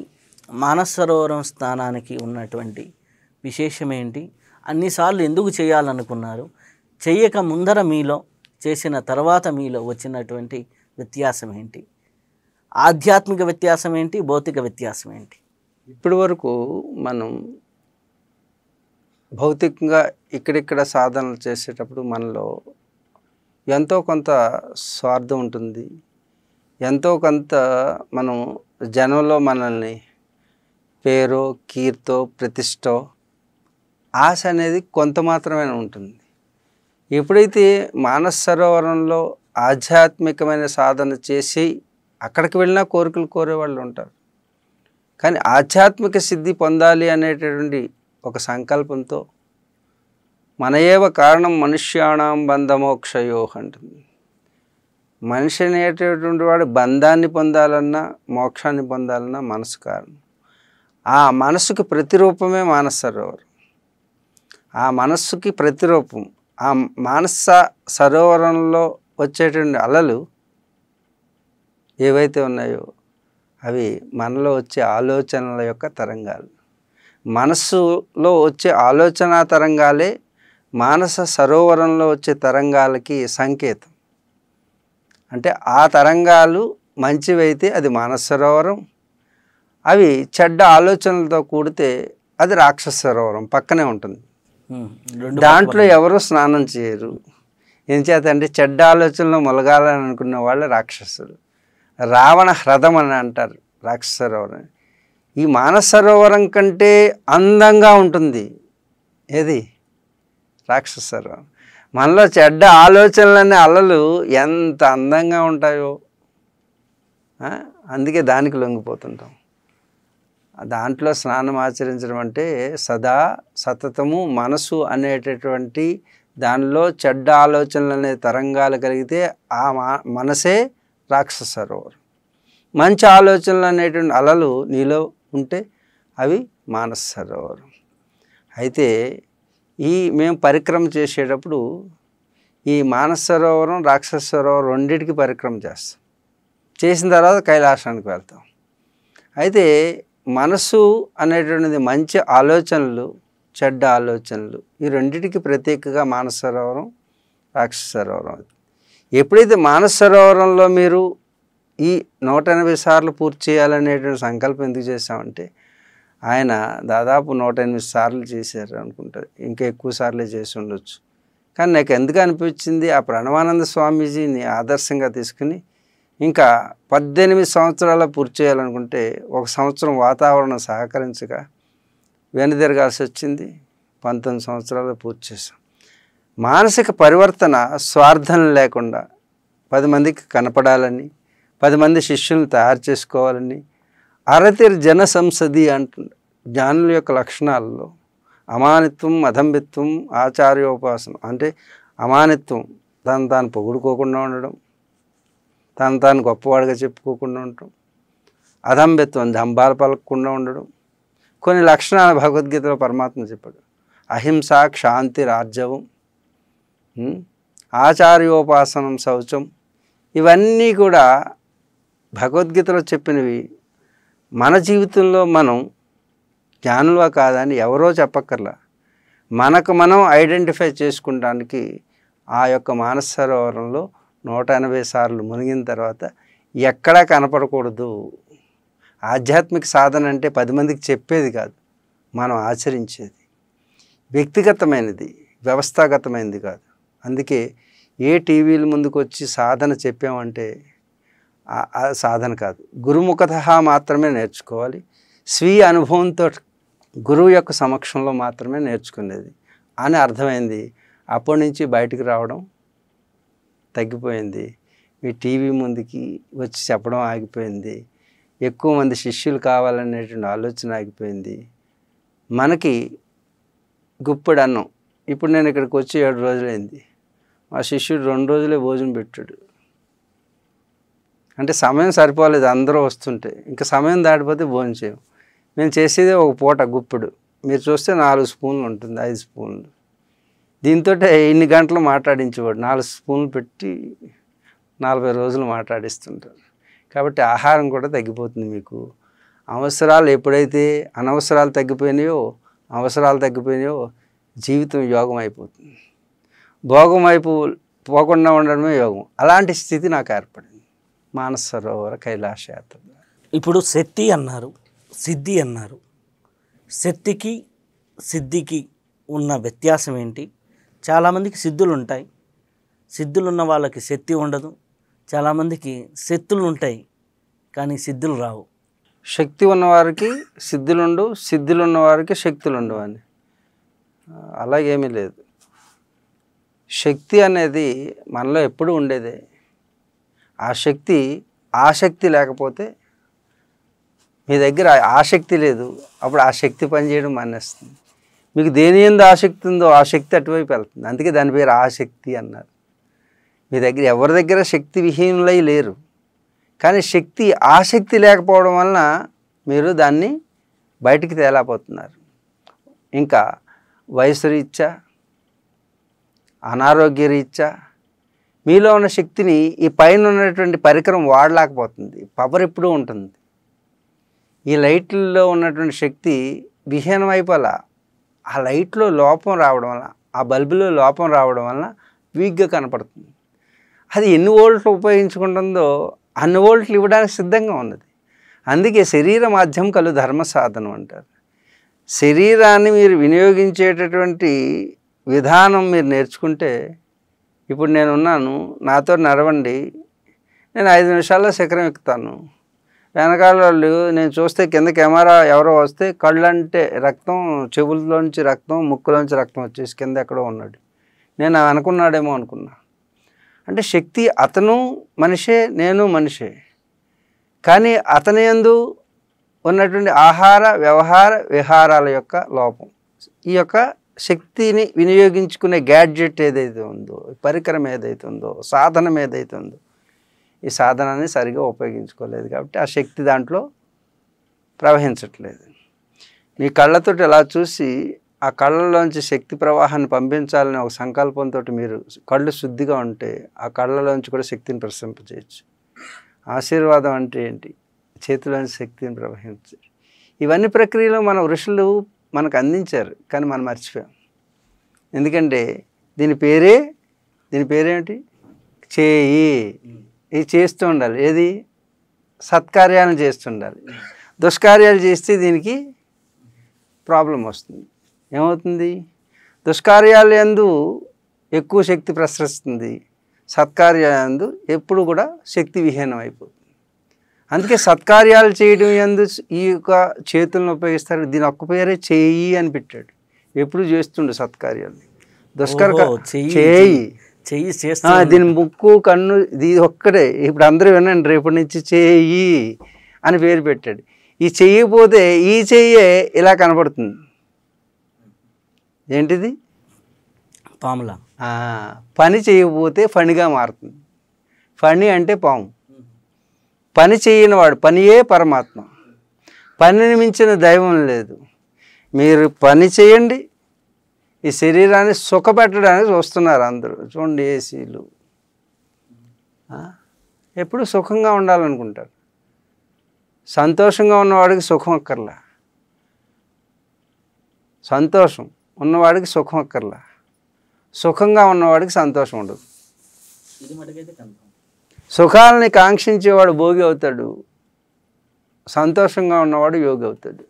మానసరోవరం స్థానానికి ఉన్నటువంటి విశేషం ఏంటి అన్నిసార్లు ఎందుకు చేయాలనుకున్నారు చేయక ముందర మీలో చేసిన తర్వాత మీలో వచ్చినటువంటి వ్యత్యాసం ఏంటి ఆధ్యాత్మిక వ్యత్యాసం ఏంటి భౌతిక వ్యత్యాసం ఏంటి ఇప్పటి వరకు మనం భౌతికంగా ఇక్కడిక్కడ సాధనలు చేసేటప్పుడు మనలో ఎంతో కొంత స్వార్థం ఉంటుంది ఎంతో కొంత మనం జనంలో మనల్ని పేరో కీర్తో ప్రతిష్టో ఆశ అనేది కొంత మాత్రమే ఉంటుంది ఎప్పుడైతే మానస సరోవరంలో ఆధ్యాత్మికమైన సాధన చేసి అక్కడికి వెళ్ళినా కోరికలు కోరే వాళ్ళు ఉంటారు కానీ ఆధ్యాత్మిక సిద్ధి పొందాలి అనేటటువంటి ఒక సంకల్పంతో మనయేవ కారణం మనుష్యాణం బంధమోక్షయోహ అంటుంది మనిషి అనేటటువంటి వాడు బంధాన్ని పొందాలన్నా మోక్షాన్ని పొందాలన్నా మనసు కారణం ఆ మనసుకు ప్రతిరూపమే మానస సరోవరం ఆ మనస్సుకి ప్రతిరూపం ఆ మానస సరోవరంలో వచ్చేటువంటి అలలు ఏవైతే ఉన్నాయో అవి మనలో వచ్చే ఆలోచనల యొక్క తరంగాలు మనస్సులో వచ్చే ఆలోచన తరంగాలే మానస సరోవరంలో వచ్చే తరంగాలకి సంకేతం అంటే ఆ తరంగాలు మంచివైతే అది మానసరోవరం అవి చెడ్డ ఆలోచనలతో కూడితే అది రాక్షస సరోవరం పక్కనే ఉంటుంది దాంట్లో ఎవరు స్నానం చేయరు ఎంచేత అంటే చెడ్డ ఆలోచనలు మొలగాలని అనుకున్న వాళ్ళు రాక్షసులు రావణ హ్రదం అని అంటారు రాక్షస సరోవరం ఈ మానసరోవరం కంటే అందంగా ఉంటుంది ఏది రాక్షస సరోవరం మనలో చెడ్డ ఆలోచనలన్నీ అలలు ఎంత అందంగా ఉంటాయో అందుకే దానికి లొంగిపోతుంటాం దాంట్లో స్నానం ఆచరించడం అంటే సదా సతతము మనసు అనేటటువంటి దానిలో చెడ్డ ఆలోచనలు అనే తరంగాలు కలిగితే ఆ మనసే రాక్షస మంచి ఆలోచనలు అనేటువంటి అలలు నీలో ఉంటే అవి మానస సరోవరం అయితే ఈ మేము పరిక్రమ చేసేటప్పుడు ఈ మానస సరోవరం రాక్షస సరోవరం రెండింటికి పరిక్రమ చేస్తాం చేసిన తర్వాత కైలాసానికి వెళ్తాం అయితే మనసు అనేటువంటిది మంచి ఆలోచనలు చెడ్డ ఆలోచనలు ఈ రెండింటికి ప్రత్యేకగా మానస సరోవరం రాక్షస సరోవరం ఎప్పుడైతే మానస సరోవరంలో మీరు ఈ నూట ఎనభై సార్లు పూర్తి చేయాలనేటువంటి సంకల్పం ఎందుకు చేస్తామంటే ఆయన దాదాపు నూట ఎనిమిది సార్లు చేశారు అనుకుంటారు ఇంకా ఎక్కువ సార్లు చేసి ఉండొచ్చు కానీ నాకు ఎందుకు అనిపించింది ఆ ప్రణవానంద స్వామీజీని ఆదర్శంగా తీసుకుని ఇంకా పద్దెనిమిది సంవత్సరాల పూర్తి చేయాలనుకుంటే ఒక సంవత్సరం వాతావరణం సహకరించగా వెనుదిరగాల్సి వచ్చింది పంతొమ్మిది సంవత్సరాలు పూర్తి చేసాం మానసిక పరివర్తన స్వార్థం లేకుండా పది మందికి కనపడాలని పది మంది శిష్యులను తయారు చేసుకోవాలని అరతిర్ జన సంసది అంటుండే జ్ఞానుల యొక్క లక్షణాల్లో అమానిత్వం అధంబిత్వం ఆచార్యోపాసన అంటే అమానిత్వం తను తాను పొగుడుకోకుండా ఉండడం తను తాను గొప్పవాడిగా చెప్పుకోకుండా ఉండటం అధంబిత్వం దంబాలు పలకకుండా ఉండడం కొన్ని లక్షణాలు భగవద్గీతలో పరమాత్మ చెప్పాడు అహింస క్షాంతి రాజ్యవం ఆచార్యోపాసనం శౌచం ఇవన్నీ కూడా భగవద్గీతలో చెప్పినవి మన జీవితంలో మనం జ్ఞానులా కాదని ఎవరో చెప్పక్కర్లా మనకు మనం ఐడెంటిఫై చేసుకోవడానికి ఆ యొక్క మానసరోవరంలో నూట ఎనభై సార్లు మునిగిన తర్వాత ఎక్కడా కనపడకూడదు ఆధ్యాత్మిక సాధన అంటే పది మందికి చెప్పేది కాదు మనం ఆచరించేది వ్యక్తిగతమైనది వ్యవస్థాగతమైనది కాదు అందుకే ఏ టీవీల ముందుకు వచ్చి సాధన చెప్పామంటే సాధన కాదు గురుముఖత మాత్రమే నేర్చుకోవాలి స్వీయ అనుభవంతో గురువు యొక్క సమక్షంలో మాత్రమే నేర్చుకునేది అని అర్థమైంది అప్పటి నుంచి బయటకు రావడం తగ్గిపోయింది మీ టీవీ ముందుకి వచ్చి చెప్పడం ఆగిపోయింది ఎక్కువ మంది శిష్యులు కావాలనేటువంటి ఆలోచన ఆగిపోయింది మనకి గుప్పడు అన్నం ఇప్పుడు నేను ఇక్కడికి వచ్చి ఏడు రోజులైంది మా శిష్యుడు రెండు రోజులే భోజనం పెట్టాడు అంటే సమయం సరిపోలేదు అందరూ వస్తుంటే ఇంకా సమయం దాటిపోతే భోజనం మేము చేసేదే ఒక పూట గుప్పుడు మీరు చూస్తే నాలుగు స్పూన్లు ఉంటుంది ఐదు స్పూన్లు దీంతో ఇన్ని గంటలు మాట్లాడించేవాడు నాలుగు స్పూన్లు పెట్టి నలభై రోజులు మాట్లాడిస్తుంటారు కాబట్టి ఆహారం కూడా తగ్గిపోతుంది మీకు అవసరాలు ఎప్పుడైతే అనవసరాలు తగ్గిపోయినాయో అవసరాలు తగ్గిపోయినాయో జీవితం యోగం అయిపోతుంది భోగం వైపు పోకుండా ఉండడమే యోగం అలాంటి స్థితి నాకు ఏర్పడింది మానస సరోవర కైలాస యాత్ర ఇప్పుడు శక్తి అన్నారు సిద్ధి అన్నారు శక్తికి సిద్ధికి ఉన్న వ్యత్యాసం ఏంటి చాలామందికి సిద్ధులు ఉంటాయి సిద్ధులు ఉన్న వాళ్ళకి శక్తి ఉండదు చాలామందికి శక్తులు ఉంటాయి కానీ సిద్ధులు రావు శక్తి ఉన్నవారికి ఉండవు సిద్ధులు ఉన్నవారికి శక్తులు ఉండవు అని అలాగేమీ లేదు శక్తి అనేది మనలో ఎప్పుడు ఉండేదే ఆ శక్తి ఆసక్తి లేకపోతే మీ దగ్గర ఆసక్తి లేదు అప్పుడు ఆ శక్తి పనిచేయడం మానేస్తుంది మీకు దేని ఎందు ఆసక్తి ఉందో ఆ శక్తి అటువైపు వెళ్తుంది అందుకే దాని పేరు ఆసక్తి అన్నారు మీ దగ్గర ఎవరి దగ్గర శక్తి విహీనులై లేరు కానీ శక్తి ఆసక్తి లేకపోవడం వలన మీరు దాన్ని బయటికి తేలాపోతున్నారు ఇంకా వయసు రీత్యా అనారోగ్య రీత్యా మీలో ఉన్న శక్తిని ఈ పైన ఉన్నటువంటి పరికరం వాడలేకపోతుంది పవర్ ఎప్పుడూ ఉంటుంది ఈ లైట్లలో ఉన్నటువంటి శక్తి విహీనం అయిపోలా ఆ లైట్లో లోపం రావడం వల్ల ఆ బల్బులో లోపం రావడం వల్ల వీక్గా కనపడుతుంది అది ఎన్ని ఓల్ట్లు ఉపయోగించుకుంటుందో అన్ని వోల్ట్లు ఇవ్వడానికి సిద్ధంగా ఉన్నది అందుకే శరీర మాధ్యం కలు ధర్మ సాధనం అంటారు శరీరాన్ని మీరు వినియోగించేటటువంటి విధానం మీరు నేర్చుకుంటే ఇప్పుడు నేను ఉన్నాను నాతో నడవండి నేను ఐదు నిమిషాల్లో శిఖరం ఎక్కుతాను వెనకాల వాళ్ళు నేను చూస్తే కింద కెమెరా ఎవరో వస్తే కళ్ళంటే రక్తం చెవులలోంచి రక్తం ముక్కులోంచి రక్తం వచ్చేసి కింద ఎక్కడో ఉన్నాడు నేను అనుకున్నాడేమో అనుకున్నా అంటే శక్తి అతను మనిషే నేను మనిషే కానీ అతని ఎందు ఉన్నటువంటి ఆహార వ్యవహార విహారాల యొక్క లోపం ఈ యొక్క శక్తిని వినియోగించుకునే గ్యాడ్జెట్ ఏదైతే ఉందో పరికరం ఏదైతే ఉందో సాధనం ఏదైతే ఉందో ఈ సాధనాన్ని సరిగా ఉపయోగించుకోలేదు కాబట్టి ఆ శక్తి దాంట్లో ప్రవహించట్లేదు నీ కళ్ళతో ఎలా చూసి ఆ కళ్ళలోంచి శక్తి ప్రవాహాన్ని పంపించాలని ఒక సంకల్పంతో మీరు కళ్ళు శుద్ధిగా ఉంటే ఆ కళ్ళలోంచి కూడా శక్తిని ప్రశంపచేయచ్చు ఆశీర్వాదం అంటే ఏంటి చేతిలోంచి శక్తిని ప్రవహించు ఇవన్నీ ప్రక్రియలో మన ఋషులు మనకు అందించారు కానీ మనం మర్చిపోయాం ఎందుకంటే దీని పేరే దీని పేరేమిటి చేయి ఇది చేస్తూ ఉండాలి ఏది సత్కార్యాలను చేస్తుండాలి దుష్కార్యాలు చేస్తే దీనికి ప్రాబ్లం వస్తుంది ఏమవుతుంది దుష్కార్యాలు ఎందు ఎక్కువ శక్తి ప్రసరిస్తుంది సత్కార్యాలందు ఎప్పుడు కూడా శక్తి విహీనం అయిపోతుంది అందుకే సత్కార్యాలు చేయడం ఎందు ఈ యొక్క చేతులను ఉపయోగిస్తారు దీని ఒక్క పేరే చేయి అని పెట్టాడు ఎప్పుడు చేస్తుండే సత్కార్యాలు దుష్కర చేయి చేయి దీని ముక్కు కన్ను ఇది ఒక్కటే ఇప్పుడు అందరూ వినండి రేపటి నుంచి చేయి అని పేరు పెట్టాడు ఈ చెయ్యిపోతే ఈ చెయ్యే ఇలా కనపడుతుంది ఏంటిది పాములా పని చేయకపోతే ఫణిగా మారుతుంది ఫణి అంటే పాము పని చేయనివాడు పనియే పరమాత్మ పనిని మించిన దైవం లేదు మీరు పని చేయండి ఈ శరీరాన్ని సుఖపెట్టడానికి చూస్తున్నారు అందరూ చూడండి ఏసీలు ఎప్పుడు సుఖంగా ఉండాలనుకుంటారు సంతోషంగా ఉన్నవాడికి సుఖం అక్కర్లా సంతోషం ఉన్నవాడికి సుఖం అక్కర్లా సుఖంగా ఉన్నవాడికి సంతోషం ఉండదు సుఖాలని కాంక్షించేవాడు భోగి అవుతాడు సంతోషంగా ఉన్నవాడు యోగి అవుతాడు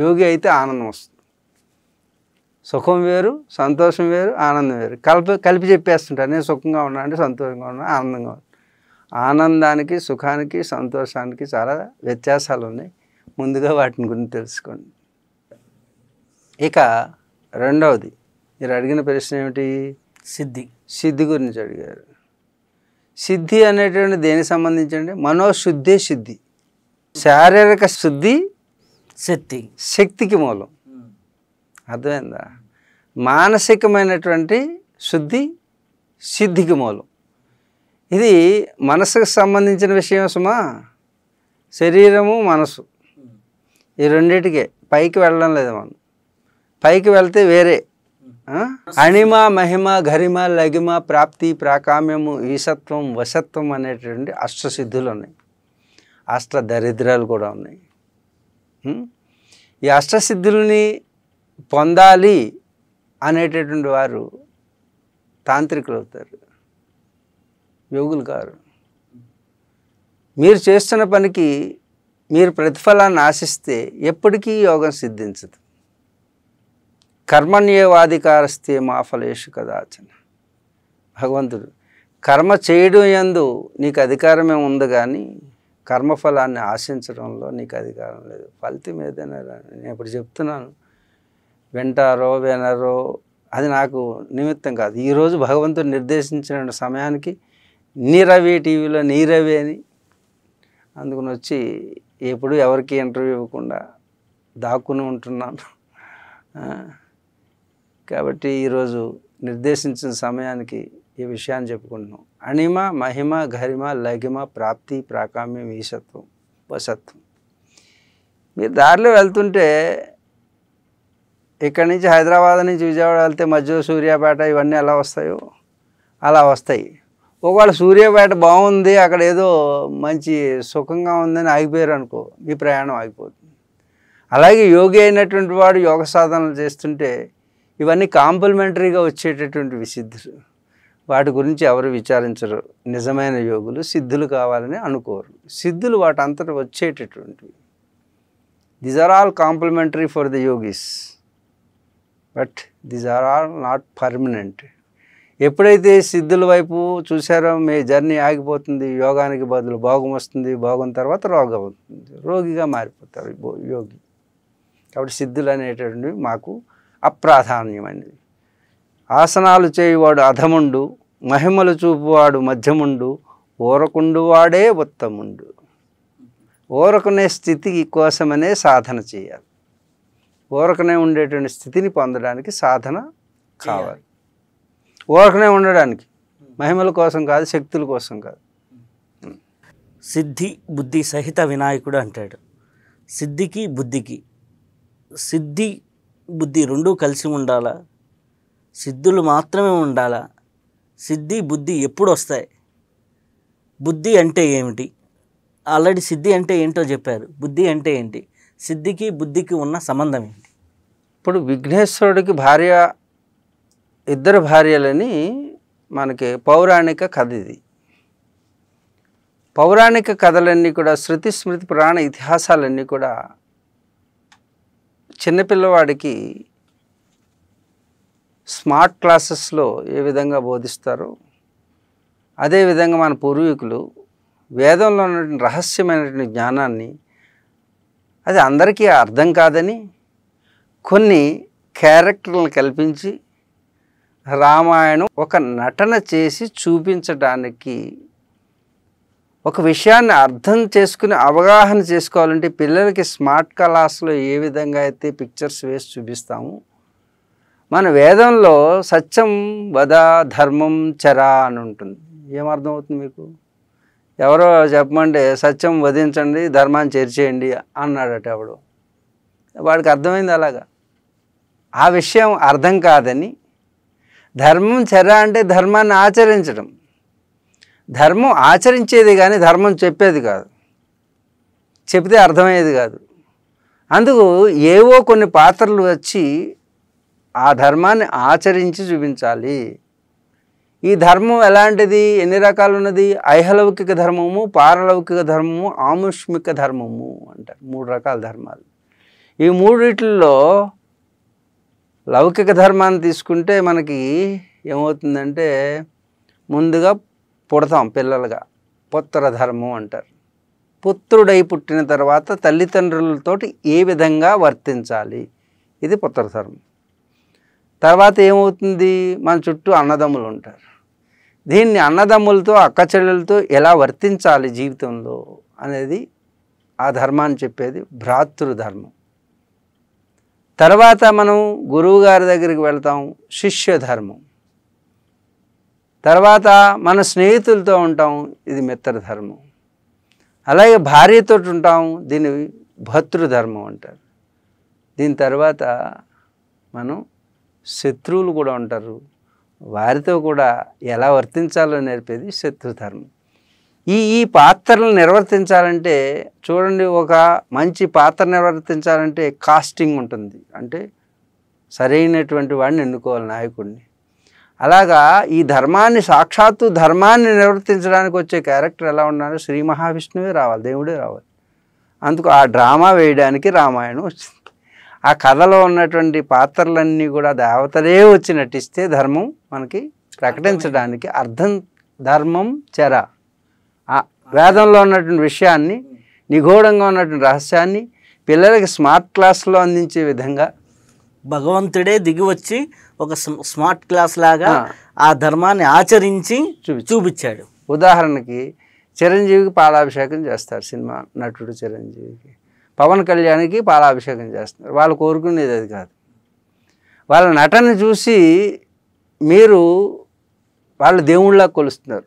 యోగి అయితే ఆనందం వస్తుంది సుఖం వేరు సంతోషం వేరు ఆనందం వేరు కలిపి కలిపి చెప్పేస్తుంటారు నేను సుఖంగా ఉన్నా అంటే సంతోషంగా ఉన్నా ఆనందంగా ఉన్నా ఆనందానికి సుఖానికి సంతోషానికి చాలా వ్యత్యాసాలు ఉన్నాయి ముందుగా వాటిని గురించి తెలుసుకోండి ఇక రెండవది మీరు అడిగిన ప్రశ్న ఏమిటి సిద్ధి సిద్ధి గురించి అడిగారు సిద్ధి అనేటువంటి దేనికి సంబంధించి అంటే మనోశుద్ధి సిద్ధి శారీరక శుద్ధి శక్తి శక్తికి మూలం అర్థమైందా మానసికమైనటువంటి శుద్ధి సిద్ధికి మూలం ఇది మనసుకు సంబంధించిన విషయం సుమా శరీరము మనసు ఈ రెండింటికే పైకి వెళ్ళడం లేదు మనం పైకి వెళ్తే వేరే అణిమ మహిమ గరిమ లగిమ ప్రాప్తి ప్రాకామ్యము ఈసత్వం వశత్వం అనేటువంటి అష్టసిద్ధులు ఉన్నాయి అష్ట దరిద్రాలు కూడా ఉన్నాయి ఈ అష్టసిద్ధుల్ని పొందాలి అనేటటువంటి వారు తాంత్రికులు అవుతారు యోగులు కారు మీరు చేస్తున్న పనికి మీరు ప్రతిఫలాన్ని ఆశిస్తే ఎప్పటికీ యోగం సిద్ధించదు కర్మణ్యేవాధికారస్తే మా ఫలేషు కదాచన భగవంతుడు కర్మ చేయడం ఎందు నీకు అధికారమే ఉంది కానీ కర్మఫలాన్ని ఆశించడంలో నీకు అధికారం లేదు ఫలితం ఏదైనా నేను ఇప్పుడు చెప్తున్నాను వింటారో వినరో అది నాకు నిమిత్తం కాదు ఈరోజు భగవంతుడు నిర్దేశించిన సమయానికి నీరవి టీవీలో నీరవి అని అందుకుని వచ్చి ఎప్పుడు ఎవరికి ఇంటర్వ్యూ ఇవ్వకుండా దాక్కుని ఉంటున్నాను కాబట్టి ఈరోజు నిర్దేశించిన సమయానికి ఈ విషయాన్ని చెప్పుకుంటున్నాం అణిమ మహిమ గరిమ లగిమ ప్రాప్తి ప్రాకామ్యం ఈశత్వం వసత్వం మీరు దారిలో వెళ్తుంటే ఇక్కడి నుంచి హైదరాబాద్ నుంచి విజయవాడ వెళ్తే మధ్యలో సూర్యాపేట ఇవన్నీ ఎలా వస్తాయో అలా వస్తాయి ఒకవేళ సూర్యాపేట బాగుంది అక్కడ ఏదో మంచి సుఖంగా ఉందని ఆగిపోయారు అనుకో మీ ప్రయాణం ఆగిపోతుంది అలాగే యోగి అయినటువంటి వాడు యోగ సాధనలు చేస్తుంటే ఇవన్నీ కాంప్లిమెంటరీగా వచ్చేటటువంటి విసిద్ధులు వాటి గురించి ఎవరు విచారించరు నిజమైన యోగులు సిద్ధులు కావాలని అనుకోరు సిద్ధులు వాటి అంతటి వచ్చేటటువంటివి these are all complimentary for the yogis but these are all not permanent ఎప్పుడైతే సిద్ధుల వైపు చూసారో మీ జర్నీ ఆగిపోతుంది యోగానికి బదులు భోగం వస్తుంది భోగం తర్వాత రోగం అవుతుంది రోగిగా మారిపోతారు యోగి కాబట్టి సిద్ధులు అనేటటువంటివి మాకు అప్రాధాన్యమైనది ఆసనాలు చేయువాడు అధముండు మహిమలు చూపువాడు మధ్యముండు ఓరకుండు వాడే ఉత్తముండు ఓరకునే స్థితి కోసమనే సాధన చేయాలి ఓరకనే ఉండేటువంటి స్థితిని పొందడానికి సాధన కావాలి ఓరకనే ఉండడానికి మహిమల కోసం కాదు శక్తుల కోసం కాదు సిద్ధి బుద్ధి సహిత వినాయకుడు అంటాడు సిద్ధికి బుద్ధికి సిద్ధి బుద్ధి రెండూ కలిసి ఉండాలా సిద్ధులు మాత్రమే ఉండాలా సిద్ధి బుద్ధి ఎప్పుడు వస్తాయి బుద్ధి అంటే ఏమిటి ఆల్రెడీ సిద్ధి అంటే ఏంటో చెప్పారు బుద్ధి అంటే ఏంటి సిద్ధికి బుద్ధికి ఉన్న సంబంధం ఏంటి ఇప్పుడు విఘ్నేశ్వరుడికి భార్య ఇద్దరు భార్యలని మనకి పౌరాణిక కథ ఇది పౌరాణిక కథలన్నీ కూడా శృతి స్మృతి పురాణ ఇతిహాసాలన్నీ కూడా చిన్నపిల్లవాడికి స్మార్ట్ క్లాసెస్లో ఏ విధంగా బోధిస్తారో అదేవిధంగా మన పూర్వీకులు వేదంలో ఉన్నటువంటి రహస్యమైనటువంటి జ్ఞానాన్ని అది అందరికీ అర్థం కాదని కొన్ని క్యారెక్టర్లను కల్పించి రామాయణం ఒక నటన చేసి చూపించడానికి ఒక విషయాన్ని అర్థం చేసుకుని అవగాహన చేసుకోవాలంటే పిల్లలకి స్మార్ట్ క్లాస్లో ఏ విధంగా అయితే పిక్చర్స్ వేసి చూపిస్తాము మన వేదంలో సత్యం వద ధర్మం చరా అని ఉంటుంది ఏమర్థం అవుతుంది మీకు ఎవరో చెప్పమంటే సత్యం వధించండి ధర్మాన్ని చేర్చేయండి అన్నాడట ఎవడు వాడికి అర్థమైంది అలాగా ఆ విషయం అర్థం కాదని ధర్మం చెర అంటే ధర్మాన్ని ఆచరించడం ధర్మం ఆచరించేది కానీ ధర్మం చెప్పేది కాదు చెప్తే అర్థమయ్యేది కాదు అందుకు ఏవో కొన్ని పాత్రలు వచ్చి ఆ ధర్మాన్ని ఆచరించి చూపించాలి ఈ ధర్మం ఎలాంటిది ఎన్ని రకాలు ఉన్నది ఐహలౌకిక ధర్మము పారలౌకిక ధర్మము ఆముష్మిక ధర్మము అంటారు మూడు రకాల ధర్మాలు ఈ మూడిట్లో లౌకిక ధర్మాన్ని తీసుకుంటే మనకి ఏమవుతుందంటే ముందుగా పుడతాం పిల్లలుగా పుత్ర ధర్మం అంటారు పుత్రుడై పుట్టిన తర్వాత తల్లిదండ్రులతోటి ఏ విధంగా వర్తించాలి ఇది ధర్మం తర్వాత ఏమవుతుంది మన చుట్టూ అన్నదమ్ములు ఉంటారు దీన్ని అన్నదమ్ములతో అక్క చెల్లెలతో ఎలా వర్తించాలి జీవితంలో అనేది ఆ ధర్మాన్ని చెప్పేది భ్రాతృధర్మం తర్వాత మనం గురువుగారి దగ్గరికి వెళ్తాం శిష్యధర్మం తర్వాత మన స్నేహితులతో ఉంటాం ఇది మిత్రధర్మం అలాగే భార్యతో ఉంటాం దీన్ని భర్తృధర్మం అంటారు దీని తర్వాత మనం శత్రువులు కూడా ఉంటారు వారితో కూడా ఎలా వర్తించాలో నేర్పేది శత్రుధర్మం ఈ ఈ పాత్రలు నిర్వర్తించాలంటే చూడండి ఒక మంచి పాత్ర నిర్వర్తించాలంటే కాస్టింగ్ ఉంటుంది అంటే సరైనటువంటి వాడిని ఎన్నుకోవాలి నాయకుడిని అలాగా ఈ ధర్మాన్ని సాక్షాత్తు ధర్మాన్ని నిర్వర్తించడానికి వచ్చే క్యారెక్టర్ ఎలా ఉన్నారో శ్రీ మహావిష్ణువే రావాలి దేవుడే రావాలి అందుకు ఆ డ్రామా వేయడానికి రామాయణం వచ్చింది ఆ కథలో ఉన్నటువంటి పాత్రలన్నీ కూడా దేవతలే వచ్చి నటిస్తే ధర్మం మనకి ప్రకటించడానికి అర్థం ధర్మం చెర వేదంలో ఉన్నటువంటి విషయాన్ని నిగూఢంగా ఉన్నటువంటి రహస్యాన్ని పిల్లలకి స్మార్ట్ క్లాస్లో అందించే విధంగా భగవంతుడే దిగి వచ్చి ఒక స్మార్ట్ క్లాస్ లాగా ఆ ధర్మాన్ని ఆచరించి చూపించాడు ఉదాహరణకి చిరంజీవికి పాలాభిషేకం చేస్తారు సినిమా నటుడు చిరంజీవికి పవన్ కళ్యాణ్కి పాలాభిషేకం చేస్తున్నారు వాళ్ళు కోరుకునేది అది కాదు వాళ్ళ నటన చూసి మీరు వాళ్ళు దేవుళ్ళలా కొలుస్తున్నారు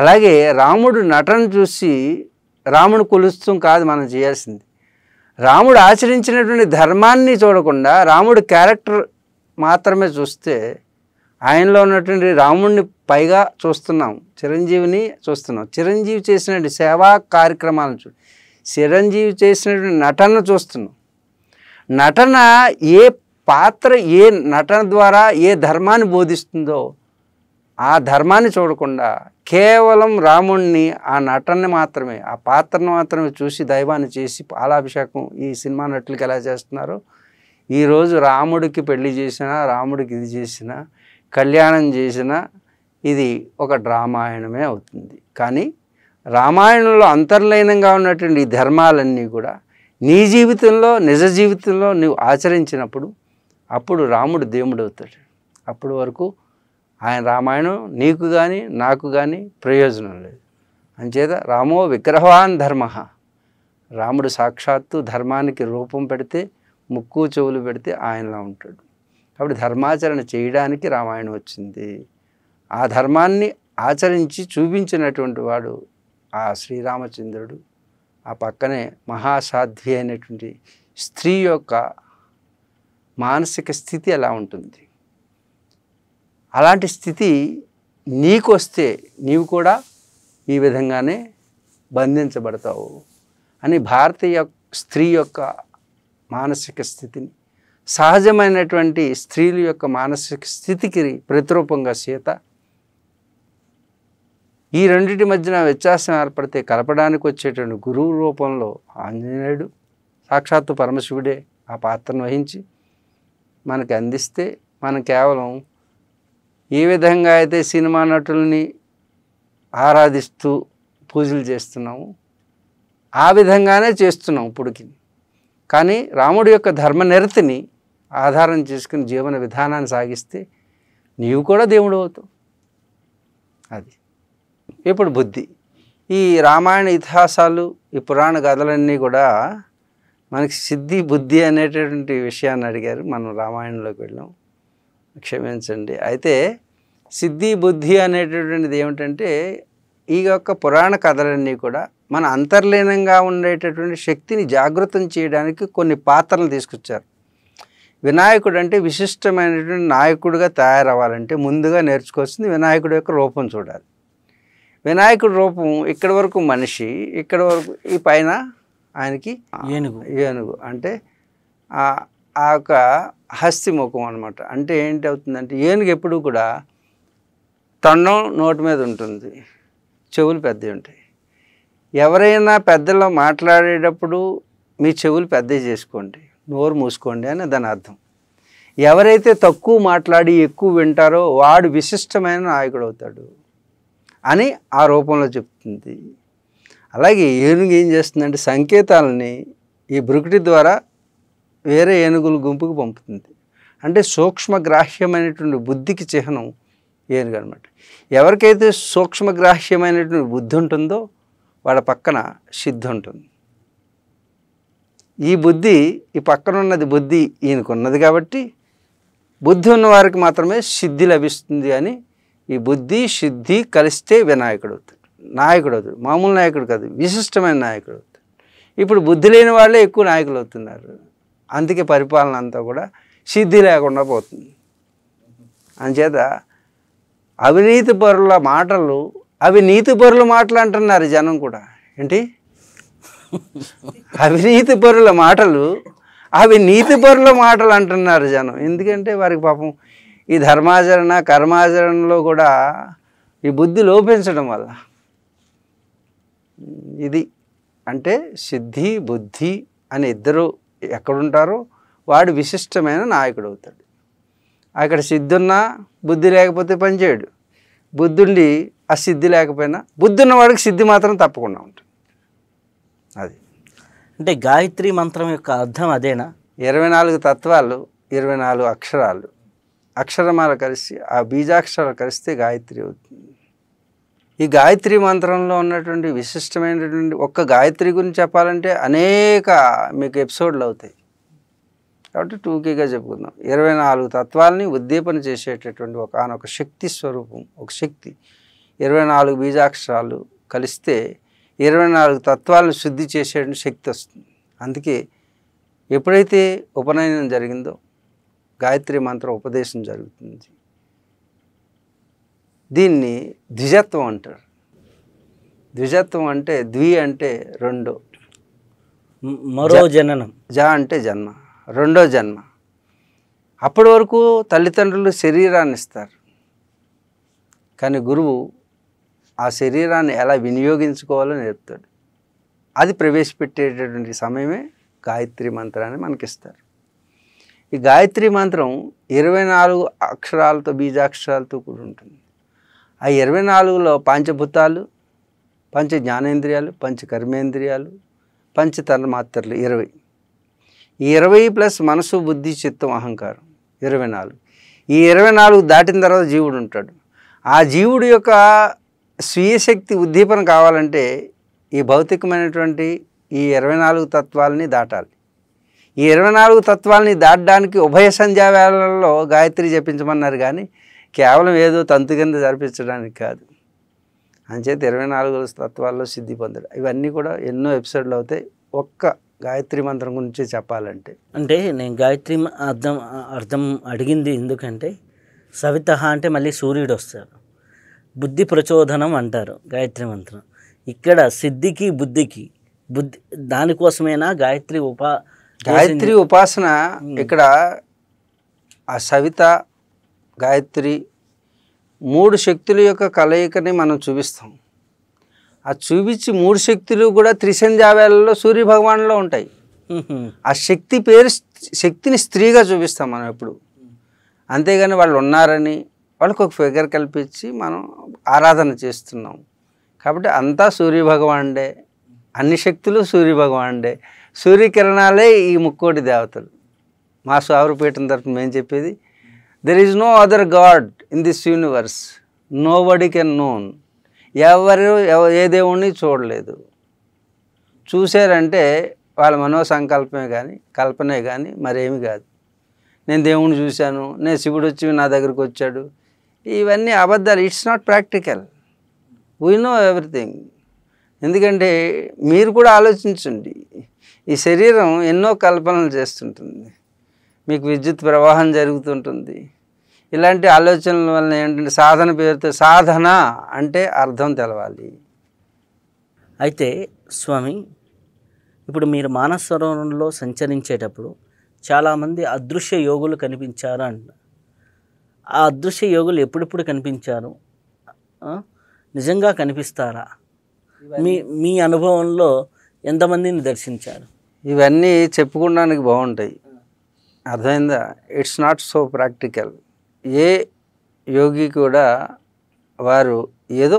అలాగే రాముడు నటన చూసి రాముడు కొలుస్తాం కాదు మనం చేయాల్సింది రాముడు ఆచరించినటువంటి ధర్మాన్ని చూడకుండా రాముడు క్యారెక్టర్ మాత్రమే చూస్తే ఆయనలో ఉన్నటువంటి రాముడిని పైగా చూస్తున్నాం చిరంజీవిని చూస్తున్నాం చిరంజీవి చేసినటువంటి సేవా కార్యక్రమాలను చూ చిరంజీవి చేసినటువంటి నటనను చూస్తున్నాం నటన ఏ పాత్ర ఏ నటన ద్వారా ఏ ధర్మాన్ని బోధిస్తుందో ఆ ధర్మాన్ని చూడకుండా కేవలం రాముణ్ణి ఆ నటన్ని మాత్రమే ఆ పాత్రను మాత్రమే చూసి దైవాన్ని చేసి పాలాభిషేకం ఈ సినిమా నటులకు ఎలా చేస్తున్నారో ఈరోజు రాముడికి పెళ్లి చేసిన రాముడికి ఇది చేసిన కళ్యాణం చేసిన ఇది ఒక రామాయణమే అవుతుంది కానీ రామాయణంలో అంతర్లీనంగా ఉన్నటువంటి ఈ ధర్మాలన్నీ కూడా నీ జీవితంలో నిజ జీవితంలో నువ్వు ఆచరించినప్పుడు అప్పుడు రాముడు దేవుడు అవుతాడు అప్పటి వరకు ఆయన రామాయణం నీకు కానీ నాకు కానీ ప్రయోజనం లేదు అంచేత రామో విగ్రహవాన్ ధర్మ రాముడు సాక్షాత్తు ధర్మానికి రూపం పెడితే ముక్కు చెవులు పెడితే ఆయనలా ఉంటాడు కాబట్టి ధర్మాచరణ చేయడానికి రామాయణం వచ్చింది ఆ ధర్మాన్ని ఆచరించి చూపించినటువంటి వాడు ఆ శ్రీరామచంద్రుడు ఆ పక్కనే మహాసాధ్వి అయినటువంటి స్త్రీ యొక్క మానసిక స్థితి ఎలా ఉంటుంది అలాంటి స్థితి నీకు వస్తే నీవు కూడా ఈ విధంగానే బంధించబడతావు అని భారతీయ స్త్రీ యొక్క మానసిక స్థితిని సహజమైనటువంటి స్త్రీల యొక్క మానసిక స్థితికి ప్రతిరూపంగా సీత ఈ రెండింటి మధ్యన వ్యత్యాసం ఏర్పడితే కలపడానికి వచ్చేటువంటి గురువు రూపంలో ఆంజనేయుడు సాక్షాత్తు పరమశివుడే ఆ పాత్రను వహించి మనకి అందిస్తే మనం కేవలం ఏ విధంగా అయితే సినిమా నటుల్ని ఆరాధిస్తూ పూజలు చేస్తున్నాము ఆ విధంగానే చేస్తున్నాం ఇప్పుడుకి కానీ రాముడి యొక్క నిరతిని ఆధారం చేసుకుని జీవన విధానాన్ని సాగిస్తే నీవు కూడా దేవుడు అవుతావు అది ఇప్పుడు బుద్ధి ఈ రామాయణ ఇతిహాసాలు ఈ పురాణ కథలన్నీ కూడా మనకి సిద్ధి బుద్ధి అనేటటువంటి విషయాన్ని అడిగారు మనం రామాయణంలోకి వెళ్ళాం క్షమించండి అయితే సిద్ధి బుద్ధి అనేటటువంటిది ఏమిటంటే ఈ యొక్క పురాణ కథలన్నీ కూడా మన అంతర్లీనంగా ఉండేటటువంటి శక్తిని జాగృతం చేయడానికి కొన్ని పాత్రలు తీసుకొచ్చారు వినాయకుడు అంటే విశిష్టమైనటువంటి నాయకుడిగా తయారవ్వాలంటే ముందుగా నేర్చుకోవాల్సింది వినాయకుడు యొక్క రూపం చూడాలి వినాయకుడి రూపం ఇక్కడి వరకు మనిషి ఇక్కడి వరకు ఈ పైన ఆయనకి ఏనుగు ఏనుగు అంటే ఆ యొక్క హస్తి ముఖం అనమాట అంటే ఏంటి అవుతుందంటే ఏనుగు ఎప్పుడు కూడా తొండం నోటి మీద ఉంటుంది చెవులు పెద్దవి ఉంటాయి ఎవరైనా పెద్దలు మాట్లాడేటప్పుడు మీ చెవులు పెద్ద చేసుకోండి నోరు మూసుకోండి అని దాని అర్థం ఎవరైతే తక్కువ మాట్లాడి ఎక్కువ వింటారో వాడు విశిష్టమైన నాయకుడు అవుతాడు అని ఆ రూపంలో చెప్తుంది అలాగే ఏనుగు ఏం చేస్తుందంటే సంకేతాలని ఈ బ్రుకుటి ద్వారా వేరే ఏనుగుల గుంపుకు పంపుతుంది అంటే సూక్ష్మగ్రాహ్యమైనటువంటి బుద్ధికి చిహ్నం ఏనుగు అనమాట ఎవరికైతే సూక్ష్మగ్రాహ్యమైనటువంటి బుద్ధి ఉంటుందో వాడి పక్కన సిద్ధి ఉంటుంది ఈ బుద్ధి ఈ పక్కన ఉన్నది బుద్ధి ఈయనకున్నది కాబట్టి బుద్ధి ఉన్నవారికి మాత్రమే సిద్ధి లభిస్తుంది అని ఈ బుద్ధి సిద్ధి కలిస్తే వినాయకుడు అవుతాడు నాయకుడు అవుతాడు మామూలు నాయకుడు కాదు విశిష్టమైన నాయకుడు అవుతాడు ఇప్పుడు బుద్ధి లేని వాళ్ళే ఎక్కువ నాయకులు అవుతున్నారు అందుకే పరిపాలన అంతా కూడా సిద్ధి లేకుండా పోతుంది అంచేత అవినీతి పరుల మాటలు అవి నీతి పరుల మాటలు అంటున్నారు జనం కూడా ఏంటి అవినీతి పరుల మాటలు అవి నీతి పరుల మాటలు అంటున్నారు జనం ఎందుకంటే వారికి పాపం ఈ ధర్మాచరణ కర్మాచరణలో కూడా ఈ బుద్ధి లోపించడం వల్ల ఇది అంటే సిద్ధి బుద్ధి అని ఇద్దరు ఎక్కడుంటారో వాడు విశిష్టమైన నాయకుడు అవుతాడు అక్కడ సిద్ధున్నా బుద్ధి లేకపోతే పనిచేయడు బుద్ధుండి ఆ సిద్ధి లేకపోయినా బుద్ధి ఉన్నవాడికి సిద్ధి మాత్రం తప్పకుండా ఉంటుంది అది అంటే గాయత్రి మంత్రం యొక్క అర్థం అదేనా ఇరవై నాలుగు తత్వాలు ఇరవై నాలుగు అక్షరాలు అక్షరమాల కలిసి ఆ బీజాక్షరాలు కలిస్తే గాయత్రి అవుతుంది ఈ గాయత్రి మంత్రంలో ఉన్నటువంటి విశిష్టమైనటువంటి ఒక్క గాయత్రి గురించి చెప్పాలంటే అనేక మీకు ఎపిసోడ్లు అవుతాయి కాబట్టి టూకీగా చెప్పుకుందాం ఇరవై నాలుగు తత్వాలని ఉద్దీపన చేసేటటువంటి ఒక ఆనొక శక్తి స్వరూపం ఒక శక్తి ఇరవై నాలుగు బీజాక్షరాలు కలిస్తే ఇరవై నాలుగు తత్వాలను శుద్ధి చేసే శక్తి వస్తుంది అందుకే ఎప్పుడైతే ఉపనయనం జరిగిందో గాయత్రి మంత్ర ఉపదేశం జరుగుతుంది దీన్ని ద్విజత్వం అంటారు ద్విజత్వం అంటే ద్వి అంటే రెండు మరో జననం జ అంటే జన్మ రెండో జన్మ అప్పటి వరకు తల్లిదండ్రులు శరీరాన్ని ఇస్తారు కానీ గురువు ఆ శరీరాన్ని ఎలా వినియోగించుకోవాలో నేర్పుతాడు అది ప్రవేశపెట్టేటటువంటి సమయమే గాయత్రి మంత్రాన్ని మనకిస్తారు ఈ గాయత్రి మంత్రం ఇరవై నాలుగు అక్షరాలతో బీజాక్షరాలతో కూడి ఉంటుంది ఆ ఇరవై నాలుగులో పంచభూతాలు పంచ జ్ఞానేంద్రియాలు పంచ కర్మేంద్రియాలు పంచ తన్మాత్రలు ఇరవై ఈ ఇరవై ప్లస్ మనసు బుద్ధి చిత్తం అహంకారం ఇరవై నాలుగు ఈ ఇరవై నాలుగు దాటిన తర్వాత జీవుడు ఉంటాడు ఆ జీవుడు యొక్క స్వీయ శక్తి ఉద్దీపన కావాలంటే ఈ భౌతికమైనటువంటి ఈ ఇరవై నాలుగు తత్వాలని దాటాలి ఈ ఇరవై నాలుగు తత్వాలని దాటడానికి ఉభయ సంధ్యావేళల్లో గాయత్రి జపించమన్నారు కానీ కేవలం ఏదో తంతు కింద జరిపించడానికి కాదు అంచేత ఇరవై నాలుగు తత్వాల్లో సిద్ధి పొందడం ఇవన్నీ కూడా ఎన్నో ఎపిసోడ్లు అవుతాయి ఒక్క గాయత్రి మంత్రం గురించి చెప్పాలంటే అంటే నేను గాయత్రి అర్థం అర్థం అడిగింది ఎందుకంటే సవిత అంటే మళ్ళీ సూర్యుడు వస్తారు బుద్ధి ప్రచోదనం అంటారు గాయత్రి మంత్రం ఇక్కడ సిద్ధికి బుద్ధికి బుద్ధి దానికోసమైనా గాయత్రి ఉపా గాయత్రి ఉపాసన ఇక్కడ ఆ సవిత గాయత్రి మూడు శక్తుల యొక్క కలయికని మనం చూపిస్తాం ఆ చూపించి మూడు శక్తులు కూడా త్రిసంధ్యావేళలో సూర్య భగవాన్లో ఉంటాయి ఆ శక్తి పేరు శక్తిని స్త్రీగా చూపిస్తాం మనం ఎప్పుడు అంతేగాని వాళ్ళు ఉన్నారని వాళ్ళకి ఒక ఫిగర్ కల్పించి మనం ఆరాధన చేస్తున్నాం కాబట్టి అంతా సూర్యభగవాన్డే అన్ని శక్తులు సూర్యభగవాన్డే సూర్యకిరణాలే ఈ ముక్కోటి దేవతలు మా స్వారుపీఠం తరఫున మేము చెప్పేది there is no other god in this universe nobody can known ఎవరు ఏ దేవుణ్ణి చూడలేదు చూశారంటే వాళ్ళ మనో సంకల్పమే కానీ కల్పనే కానీ మరేమి కాదు నేను దేవుణ్ణి చూశాను నేను శివుడు వచ్చి నా దగ్గరికి వచ్చాడు ఇవన్నీ అబద్ధాలు it's not practical we know everything ఎందుకంటే మీరు కూడా ఆలోచించండి ఈ శరీరం ఎన్నో కల్పనలు చేస్తుంటుంది మీకు విద్యుత్ ప్రవాహం జరుగుతుంటుంది ఇలాంటి ఆలోచనల వల్ల ఏంటంటే సాధన పేరుతో సాధన అంటే అర్థం తెలవాలి అయితే స్వామి ఇప్పుడు మీరు మానసరోవరంలో సంచరించేటప్పుడు చాలామంది అదృశ్య యోగులు కనిపించారు అంటున్నారు ఆ అదృశ్య యోగులు ఎప్పుడెప్పుడు కనిపించారు నిజంగా కనిపిస్తారా మీ మీ అనుభవంలో ఎంతమందిని దర్శించారు ఇవన్నీ చెప్పుకోవడానికి బాగుంటాయి అర్థమైందా ఇట్స్ నాట్ సో ప్రాక్టికల్ ఏ యోగి కూడా వారు ఏదో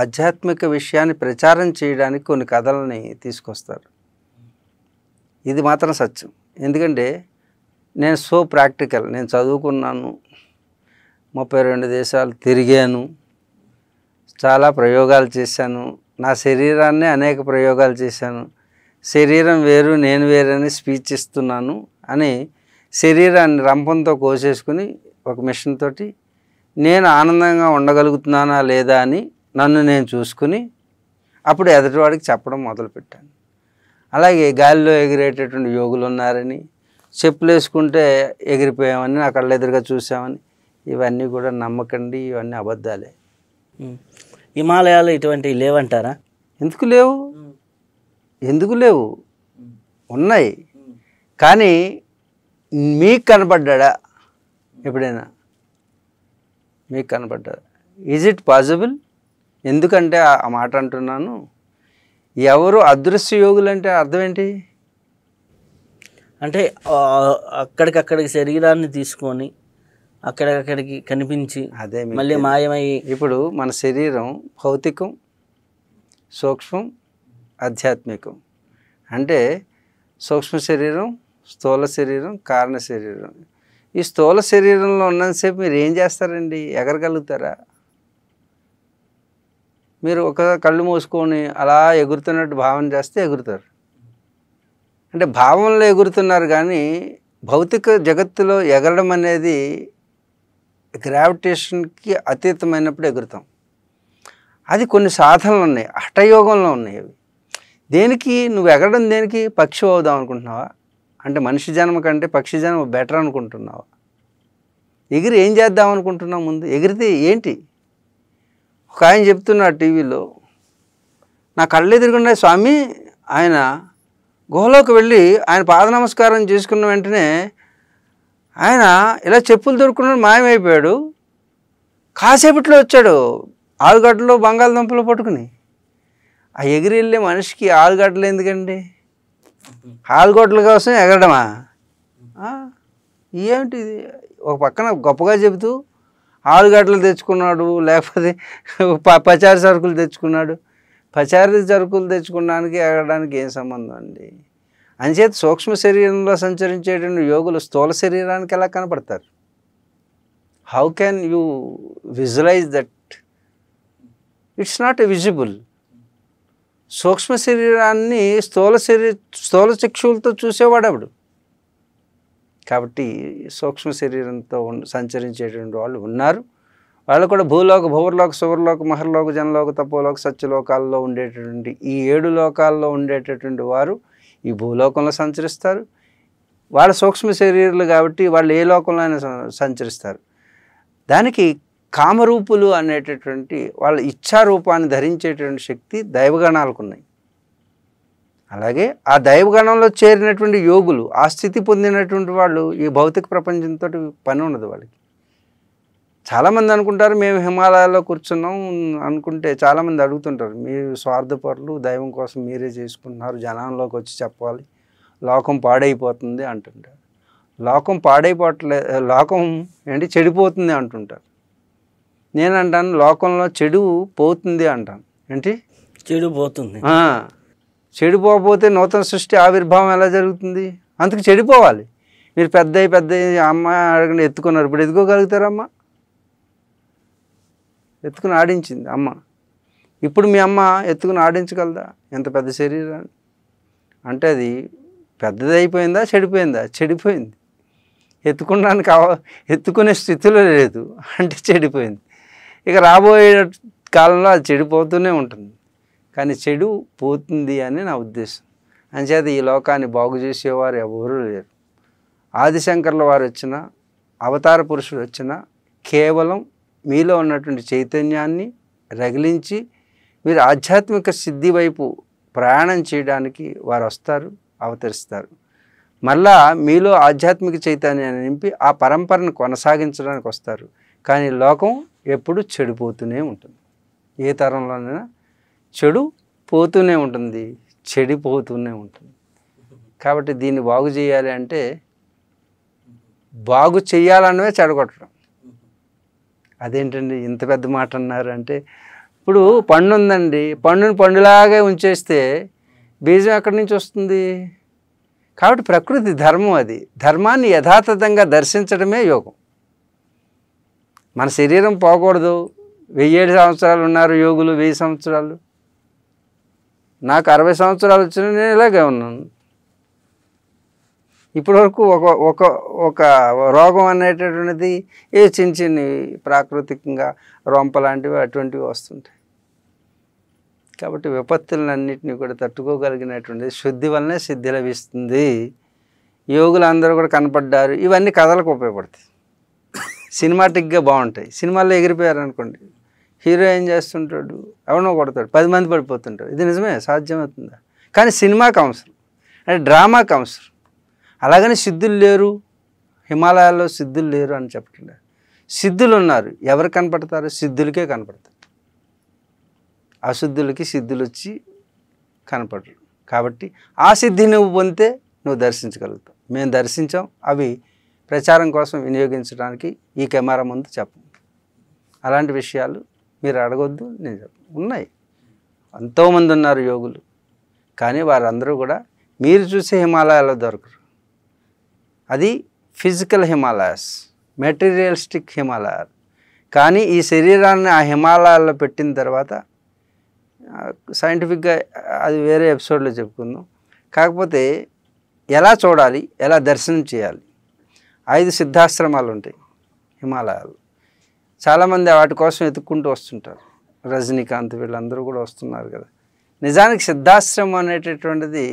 ఆధ్యాత్మిక విషయాన్ని ప్రచారం చేయడానికి కొన్ని కథలని తీసుకొస్తారు ఇది మాత్రం సత్యం ఎందుకంటే నేను సో ప్రాక్టికల్ నేను చదువుకున్నాను ముప్పై రెండు దేశాలు తిరిగాను చాలా ప్రయోగాలు చేశాను నా శరీరాన్ని అనేక ప్రయోగాలు చేశాను శరీరం వేరు నేను వేరని స్పీచ్ ఇస్తున్నాను అని శరీరాన్ని రంపంతో కోసేసుకుని ఒక మిషన్ తోటి నేను ఆనందంగా ఉండగలుగుతున్నానా లేదా అని నన్ను నేను చూసుకుని అప్పుడు ఎదుటివాడికి చెప్పడం మొదలుపెట్టాను అలాగే గాలిలో ఎగిరేటటువంటి యోగులు ఉన్నారని చెప్పులు వేసుకుంటే ఎగిరిపోయామని నా కళ్ళెదురుగా చూసామని ఇవన్నీ కూడా నమ్మకండి ఇవన్నీ అబద్ధాలే హిమాలయాలు ఇటువంటివి లేవంటారా ఎందుకు లేవు ఎందుకు లేవు ఉన్నాయి కానీ మీకు కనపడ్డా ఎప్పుడైనా మీకు కనపడ్డా ఈజ్ ఇట్ పాసిబుల్ ఎందుకంటే ఆ మాట అంటున్నాను ఎవరు అదృశ్య యోగులు అంటే అర్థం ఏంటి అంటే అక్కడికక్కడికి శరీరాన్ని తీసుకొని అక్కడికి కనిపించి అదే మళ్ళీ మాయమై ఇప్పుడు మన శరీరం భౌతికం సూక్ష్మం ఆధ్యాత్మికం అంటే సూక్ష్మ శరీరం స్థూల శరీరం కారణ శరీరం ఈ స్థూల శరీరంలో ఉన్నంతసేపు మీరు ఏం చేస్తారండి ఎగరగలుగుతారా మీరు ఒక కళ్ళు మూసుకొని అలా ఎగురుతున్నట్టు భావన చేస్తే ఎగురుతారు అంటే భావంలో ఎగురుతున్నారు కానీ భౌతిక జగత్తులో ఎగరడం అనేది గ్రావిటేషన్కి అతీతమైనప్పుడు ఎగురుతాం అది కొన్ని సాధనలు ఉన్నాయి హఠయోగంలో ఉన్నాయి అవి దేనికి నువ్వు ఎగరడం దేనికి పక్షి అవుదాం అనుకుంటున్నావా అంటే మనిషి జన్మ కంటే పక్షి జన్మ బెటర్ అనుకుంటున్నావా ఎగిరి ఏం చేద్దాం అనుకుంటున్నావు ముందు ఎగిరితే ఏంటి ఒక ఆయన చెప్తున్నాడు టీవీలో నా కళ్ళు ఎదురుకుండా స్వామి ఆయన గుహలోకి వెళ్ళి ఆయన పాద నమస్కారం చేసుకున్న వెంటనే ఆయన ఇలా చెప్పులు దొరుకున్నాడు మాయమైపోయాడు కాసేపట్లో వచ్చాడు ఆలుగడ్డలో బంగాళదుంపలు పట్టుకుని ఆ ఎగిరి వెళ్ళే మనిషికి ఆలుగడ్డలు ఎందుకండి ఆలుగడ్డల కోసం ఎగరడమా ఏమిటి ఒక పక్కన గొప్పగా చెబుతూ ఆలుగడ్డలు తెచ్చుకున్నాడు లేకపోతే పచారి సరుకులు తెచ్చుకున్నాడు పచారి సరుకులు తెచ్చుకున్నానికి ఎగరడానికి ఏం సంబంధం అండి అంచేత సూక్ష్మ శరీరంలో సంచరించేటువంటి యోగులు స్థూల శరీరానికి ఎలా కనపడతారు how can you visualize that it's not visible సూక్ష్మ శరీరాన్ని స్థూల శరీర స్థూల చక్షువులతో చూసేవాడవుడు కాబట్టి సూక్ష్మ శరీరంతో సంచరించేటువంటి వాళ్ళు ఉన్నారు వాళ్ళు కూడా భూలోక భూవర్లోక సువర్లోక మహర్లోక జనలోక తప్పులోక సత్యలోకాల్లో ఉండేటటువంటి ఈ ఏడు లోకాల్లో ఉండేటటువంటి వారు ఈ భూలోకంలో సంచరిస్తారు వాళ్ళ సూక్ష్మ శరీరాలు కాబట్టి వాళ్ళు ఏ లోకంలో అయినా సంచరిస్తారు దానికి కామరూపులు అనేటటువంటి వాళ్ళ ఇచ్చారూపాన్ని ధరించేటువంటి శక్తి దైవగణాలకు ఉన్నాయి అలాగే ఆ దైవగణంలో చేరినటువంటి యోగులు ఆ స్థితి పొందినటువంటి వాళ్ళు ఈ భౌతిక ప్రపంచంతో పని ఉండదు వాళ్ళకి చాలామంది అనుకుంటారు మేము హిమాలయాల్లో కూర్చున్నాం అనుకుంటే చాలామంది అడుగుతుంటారు మీరు స్వార్థపరులు దైవం కోసం మీరే చేసుకుంటున్నారు జనంలోకి వచ్చి చెప్పాలి లోకం పాడైపోతుంది అంటుంటారు లోకం పాడైపోవట్లే లోకం ఏంటి చెడిపోతుంది అంటుంటారు నేను అంటాను లోకంలో చెడు పోతుంది అంటాను ఏంటి చెడు పోతుంది చెడిపోకపోతే నూతన సృష్టి ఆవిర్భావం ఎలా జరుగుతుంది అందుకు చెడిపోవాలి మీరు పెద్ద పెద్ద అమ్మ అడగండి ఎత్తుకున్నారు ఇప్పుడు ఎదుకోగలుగుతారమ్మా ఎత్తుకుని ఆడించింది అమ్మ ఇప్పుడు మీ అమ్మ ఎత్తుకుని ఆడించగలదా ఎంత పెద్ద శరీరాన్ని అంటే అది పెద్దది అయిపోయిందా చెడిపోయిందా చెడిపోయింది ఎత్తుకున్నాను కావ ఎత్తుకునే స్థితిలో లేదు అంటే చెడిపోయింది ఇక రాబోయే కాలంలో అది చెడిపోతూనే ఉంటుంది కానీ చెడు పోతుంది అని నా ఉద్దేశం అంచేత ఈ లోకాన్ని బాగు చేసేవారు ఎవరూ లేరు ఆదిశంకర్ల వారు వచ్చిన అవతార పురుషుడు వచ్చిన కేవలం మీలో ఉన్నటువంటి చైతన్యాన్ని రగిలించి మీరు ఆధ్యాత్మిక సిద్ధి వైపు ప్రయాణం చేయడానికి వారు వస్తారు అవతరిస్తారు మళ్ళా మీలో ఆధ్యాత్మిక చైతన్యాన్ని నింపి ఆ పరంపరను కొనసాగించడానికి వస్తారు కానీ లోకం ఎప్పుడు చెడిపోతూనే ఉంటుంది ఏ తరంలోనైనా చెడు పోతూనే ఉంటుంది చెడిపోతూనే ఉంటుంది కాబట్టి దీన్ని బాగు చేయాలి అంటే బాగు చేయాలన్నవే చెడగొట్టడం అదేంటండి ఇంత పెద్ద మాట అన్నారు అంటే ఇప్పుడు పండు ఉందండి పండుని పండులాగే ఉంచేస్తే బీజం ఎక్కడి నుంచి వస్తుంది కాబట్టి ప్రకృతి ధర్మం అది ధర్మాన్ని యథాతథంగా దర్శించడమే యోగం మన శరీరం పోకూడదు వెయ్యేడు సంవత్సరాలు ఉన్నారు యోగులు వెయ్యి సంవత్సరాలు నాకు అరవై సంవత్సరాలు వచ్చిన నేను ఇలాగే ఉన్నాను ఇప్పటి వరకు ఒక ఒక ఒక రోగం అనేటటువంటిది ఏ చిన్న చిన్ని ప్రాకృతికంగా రొంప లాంటివి అటువంటివి వస్తుంటాయి కాబట్టి విపత్తులన్నింటినీ కూడా తట్టుకోగలిగినటువంటి శుద్ధి వల్లనే సిద్ధి లభిస్తుంది యోగులందరూ కూడా కనపడ్డారు ఇవన్నీ కథలకు ఉపయోగపడతాయి సినిమాటిక్గా బాగుంటాయి సినిమాల్లో ఎగిరిపోయారు అనుకోండి హీరో ఏం చేస్తుంటాడు ఎవరినో కొడతాడు పది మంది పడిపోతుంటాడు ఇది నిజమే సాధ్యమవుతుందా కానీ సినిమా కౌన్సిల్ అంటే డ్రామా అవసరం అలాగని సిద్ధులు లేరు హిమాలయాల్లో సిద్ధులు లేరు అని చెప్పండి సిద్ధులు ఉన్నారు ఎవరు కనపడతారు సిద్ధులకే కనపడతారు అశుద్ధులకి సిద్ధులు వచ్చి కనపడరు కాబట్టి ఆ సిద్ధి నువ్వు పొందితే నువ్వు దర్శించగలుగుతావు మేము దర్శించాం అవి ప్రచారం కోసం వినియోగించడానికి ఈ కెమెరా ముందు చెప్పం అలాంటి విషయాలు మీరు అడగొద్దు నేను చెప్పను ఉన్నాయి ఎంతోమంది ఉన్నారు యోగులు కానీ వారందరూ కూడా మీరు చూసే హిమాలయాల్లో దొరకరు అది ఫిజికల్ హిమాలయాస్ మెటీరియలిస్టిక్ హిమాలయాలు కానీ ఈ శరీరాన్ని ఆ హిమాలయాల్లో పెట్టిన తర్వాత సైంటిఫిక్గా అది వేరే ఎపిసోడ్లో చెప్పుకుందాం కాకపోతే ఎలా చూడాలి ఎలా దర్శనం చేయాలి ఐదు సిద్ధాశ్రమాలు ఉంటాయి హిమాలయాలు చాలామంది వాటి కోసం వెతుక్కుంటూ వస్తుంటారు రజనీకాంత్ వీళ్ళందరూ కూడా వస్తున్నారు కదా నిజానికి సిద్ధాశ్రమం అనేటటువంటిది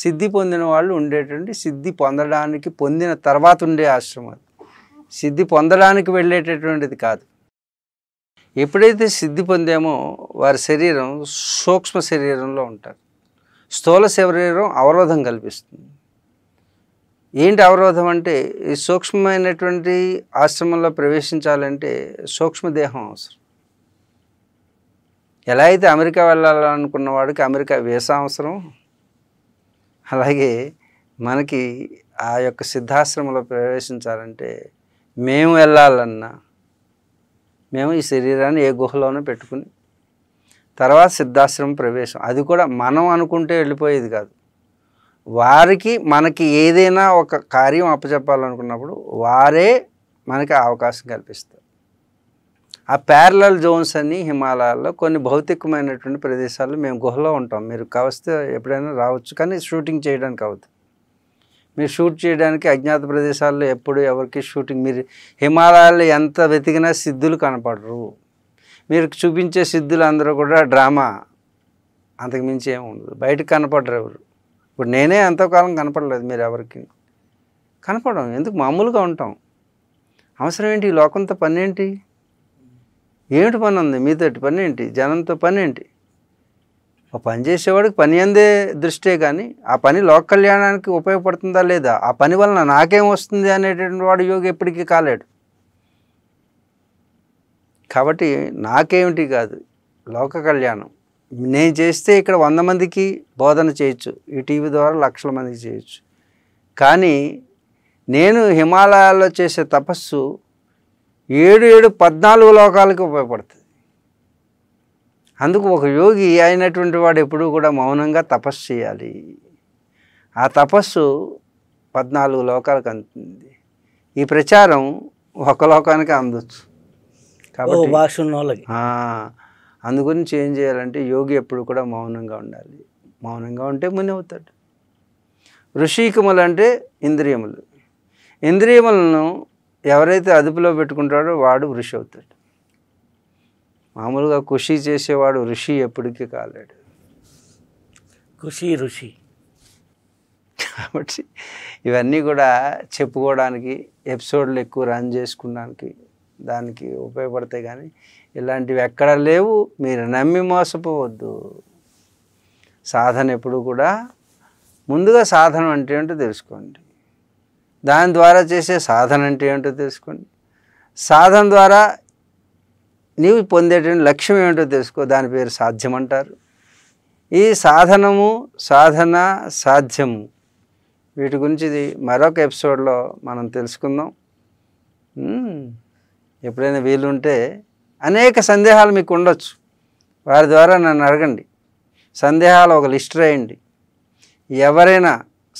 సిద్ధి పొందిన వాళ్ళు ఉండేటువంటి సిద్ధి పొందడానికి పొందిన తర్వాత ఉండే ఆశ్రమం అది సిద్ధి పొందడానికి వెళ్ళేటటువంటిది కాదు ఎప్పుడైతే సిద్ధి పొందామో వారి శరీరం సూక్ష్మ శరీరంలో ఉంటారు స్థూల శరీరం అవరోధం కల్పిస్తుంది ఏంటి అవరోధం అంటే ఈ సూక్ష్మమైనటువంటి ఆశ్రమంలో ప్రవేశించాలంటే సూక్ష్మదేహం అవసరం ఎలా అయితే అమెరికా వెళ్ళాలనుకున్న వాడికి అమెరికా వీసా అవసరం అలాగే మనకి ఆ యొక్క సిద్ధాశ్రమంలో ప్రవేశించాలంటే మేము వెళ్ళాలన్నా మేము ఈ శరీరాన్ని ఏ గుహలోనే పెట్టుకుని తర్వాత సిద్ధాశ్రమం ప్రవేశం అది కూడా మనం అనుకుంటే వెళ్ళిపోయేది కాదు వారికి మనకి ఏదైనా ఒక కార్యం అప్పచెప్పాలనుకున్నప్పుడు వారే మనకి అవకాశం కల్పిస్తారు ఆ ప్యారలల్ జోన్స్ అని హిమాలయాల్లో కొన్ని భౌతికమైనటువంటి ప్రదేశాల్లో మేము గుహలో ఉంటాం మీరు కావస్తే ఎప్పుడైనా రావచ్చు కానీ షూటింగ్ చేయడానికి అవుతుంది మీరు షూట్ చేయడానికి అజ్ఞాత ప్రదేశాల్లో ఎప్పుడు ఎవరికి షూటింగ్ మీరు హిమాలయాల్లో ఎంత వెతికినా సిద్ధులు కనపడరు మీరు చూపించే సిద్ధులు అందరూ కూడా డ్రామా అంతకుమించి ఏమి ఉండదు బయటకు కనపడరు ఎవరు ఇప్పుడు నేనే ఎంతకాలం కనపడలేదు మీరు ఎవరికి కనపడం ఎందుకు మామూలుగా ఉంటాం అవసరం ఏంటి ఈ లోకంతో పన్నేంటి ఏమిటి పని ఉంది మీతోటి పని ఏంటి జనంతో పని ఏంటి ఒక పని చేసేవాడికి పని అందే దృష్టే కానీ ఆ పని లోక కళ్యాణానికి ఉపయోగపడుతుందా లేదా ఆ పని వలన నాకేం వస్తుంది అనేటువంటి వాడు యోగి ఎప్పటికీ కాలేడు కాబట్టి నాకేమిటి కాదు లోక కళ్యాణం నేను చేస్తే ఇక్కడ వంద మందికి బోధన చేయొచ్చు ఈ టీవీ ద్వారా లక్షల మందికి చేయొచ్చు కానీ నేను హిమాలయాల్లో చేసే తపస్సు ఏడు ఏడు పద్నాలుగు లోకాలకు ఉపయోగపడుతుంది అందుకు ఒక యోగి అయినటువంటి వాడు ఎప్పుడూ కూడా మౌనంగా తపస్సు చేయాలి ఆ తపస్సు పద్నాలుగు లోకాలకు అందుతుంది ఈ ప్రచారం ఒక లోకానికి అందొచ్చు కాబట్టి భాష అందుగురించి ఏం చేయాలంటే యోగి ఎప్పుడు కూడా మౌనంగా ఉండాలి మౌనంగా ఉంటే అవుతాడు ఋషికములు అంటే ఇంద్రియములు ఇంద్రియములను ఎవరైతే అదుపులో పెట్టుకుంటాడో వాడు ఋషి అవుతాడు మామూలుగా కృషి చేసేవాడు ఋషి ఎప్పటికీ కాలేడు కృషి ఋషి కాబట్టి ఇవన్నీ కూడా చెప్పుకోవడానికి ఎపిసోడ్లు ఎక్కువ రన్ చేసుకోవడానికి దానికి ఉపయోగపడతాయి కానీ ఇలాంటివి ఎక్కడ లేవు మీరు నమ్మి మోసపోవద్దు సాధన ఎప్పుడు కూడా ముందుగా సాధన అంటే ఏంటో తెలుసుకోండి దాని ద్వారా చేసే సాధన అంటే ఏంటో తెలుసుకోండి సాధన ద్వారా నీవు పొందేటువంటి లక్ష్యం ఏంటో తెలుసుకో దాని పేరు సాధ్యం అంటారు ఈ సాధనము సాధన సాధ్యము వీటి గురించి మరొక ఎపిసోడ్లో మనం తెలుసుకుందాం ఎప్పుడైనా వీలుంటే అనేక సందేహాలు మీకు ఉండొచ్చు వారి ద్వారా నన్ను అడగండి సందేహాలు ఒక లిస్ట్ రాయండి ఎవరైనా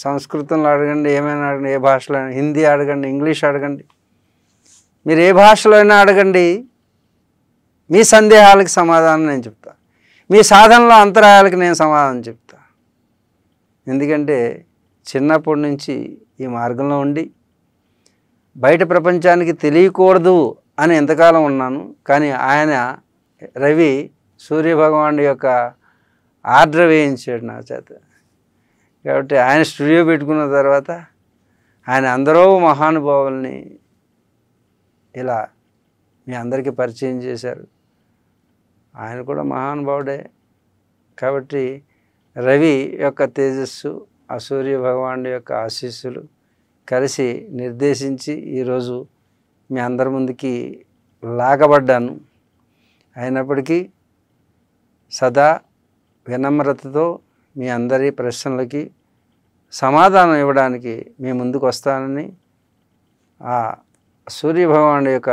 సంస్కృతంలో అడగండి ఏమైనా అడగండి ఏ భాషలో అయినా హిందీ అడగండి ఇంగ్లీష్ అడగండి మీరు ఏ భాషలో అయినా అడగండి మీ సందేహాలకు సమాధానం నేను చెప్తా మీ సాధనలో అంతరాయాలకు నేను సమాధానం చెప్తా ఎందుకంటే చిన్నప్పటి నుంచి ఈ మార్గంలో ఉండి బయట ప్రపంచానికి తెలియకూడదు అని ఎంతకాలం ఉన్నాను కానీ ఆయన రవి సూర్యభగవానుడి యొక్క ఆర్డర్ వేయించాడు నా చేత కాబట్టి ఆయన స్టూడియో పెట్టుకున్న తర్వాత ఆయన అందరూ మహానుభావుల్ని ఇలా మీ అందరికీ పరిచయం చేశారు ఆయన కూడా మహానుభావుడే కాబట్టి రవి యొక్క తేజస్సు ఆ సూర్య భగవానుడి యొక్క ఆశీస్సులు కలిసి నిర్దేశించి ఈరోజు మీ అందరి ముందుకి లాగబడ్డాను అయినప్పటికీ సదా వినమ్రతతో మీ అందరి ప్రశ్నలకి సమాధానం ఇవ్వడానికి మీ ముందుకు వస్తానని ఆ సూర్యభగవాను యొక్క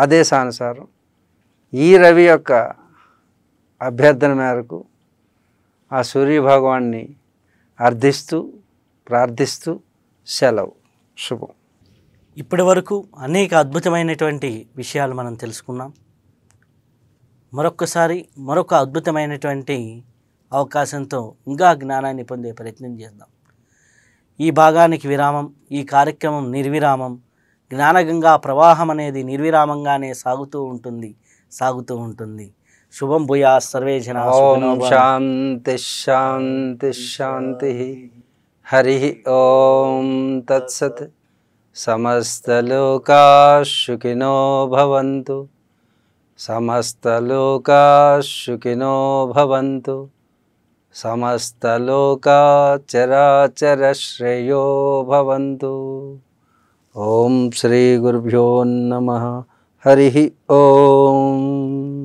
ఆదేశానుసారం ఈ రవి యొక్క అభ్యర్థన మేరకు ఆ సూర్యభగవాన్ని అర్థిస్తూ ప్రార్థిస్తూ సెలవు శుభం ఇప్పటి వరకు అనేక అద్భుతమైనటువంటి విషయాలు మనం తెలుసుకున్నాం మరొక్కసారి మరొక అద్భుతమైనటువంటి అవకాశంతో ఇంకా జ్ఞానాన్ని పొందే ప్రయత్నం చేద్దాం ఈ భాగానికి విరామం ఈ కార్యక్రమం నిర్విరామం జ్ఞానగంగా ప్రవాహం అనేది నిర్విరామంగానే సాగుతూ ఉంటుంది సాగుతూ ఉంటుంది శుభం భూయా సర్వే జన శాంతి శాంతి శాంతి హరి ఓం తత్సత్ సమస్తలోకా భవంతు समस्तलोकाशुकिनो भवन्तु समस्तलोकाचराचरश्रेयो भवन्तु ॐ श्रीगुरुभ्यो नमः हरिः ॐ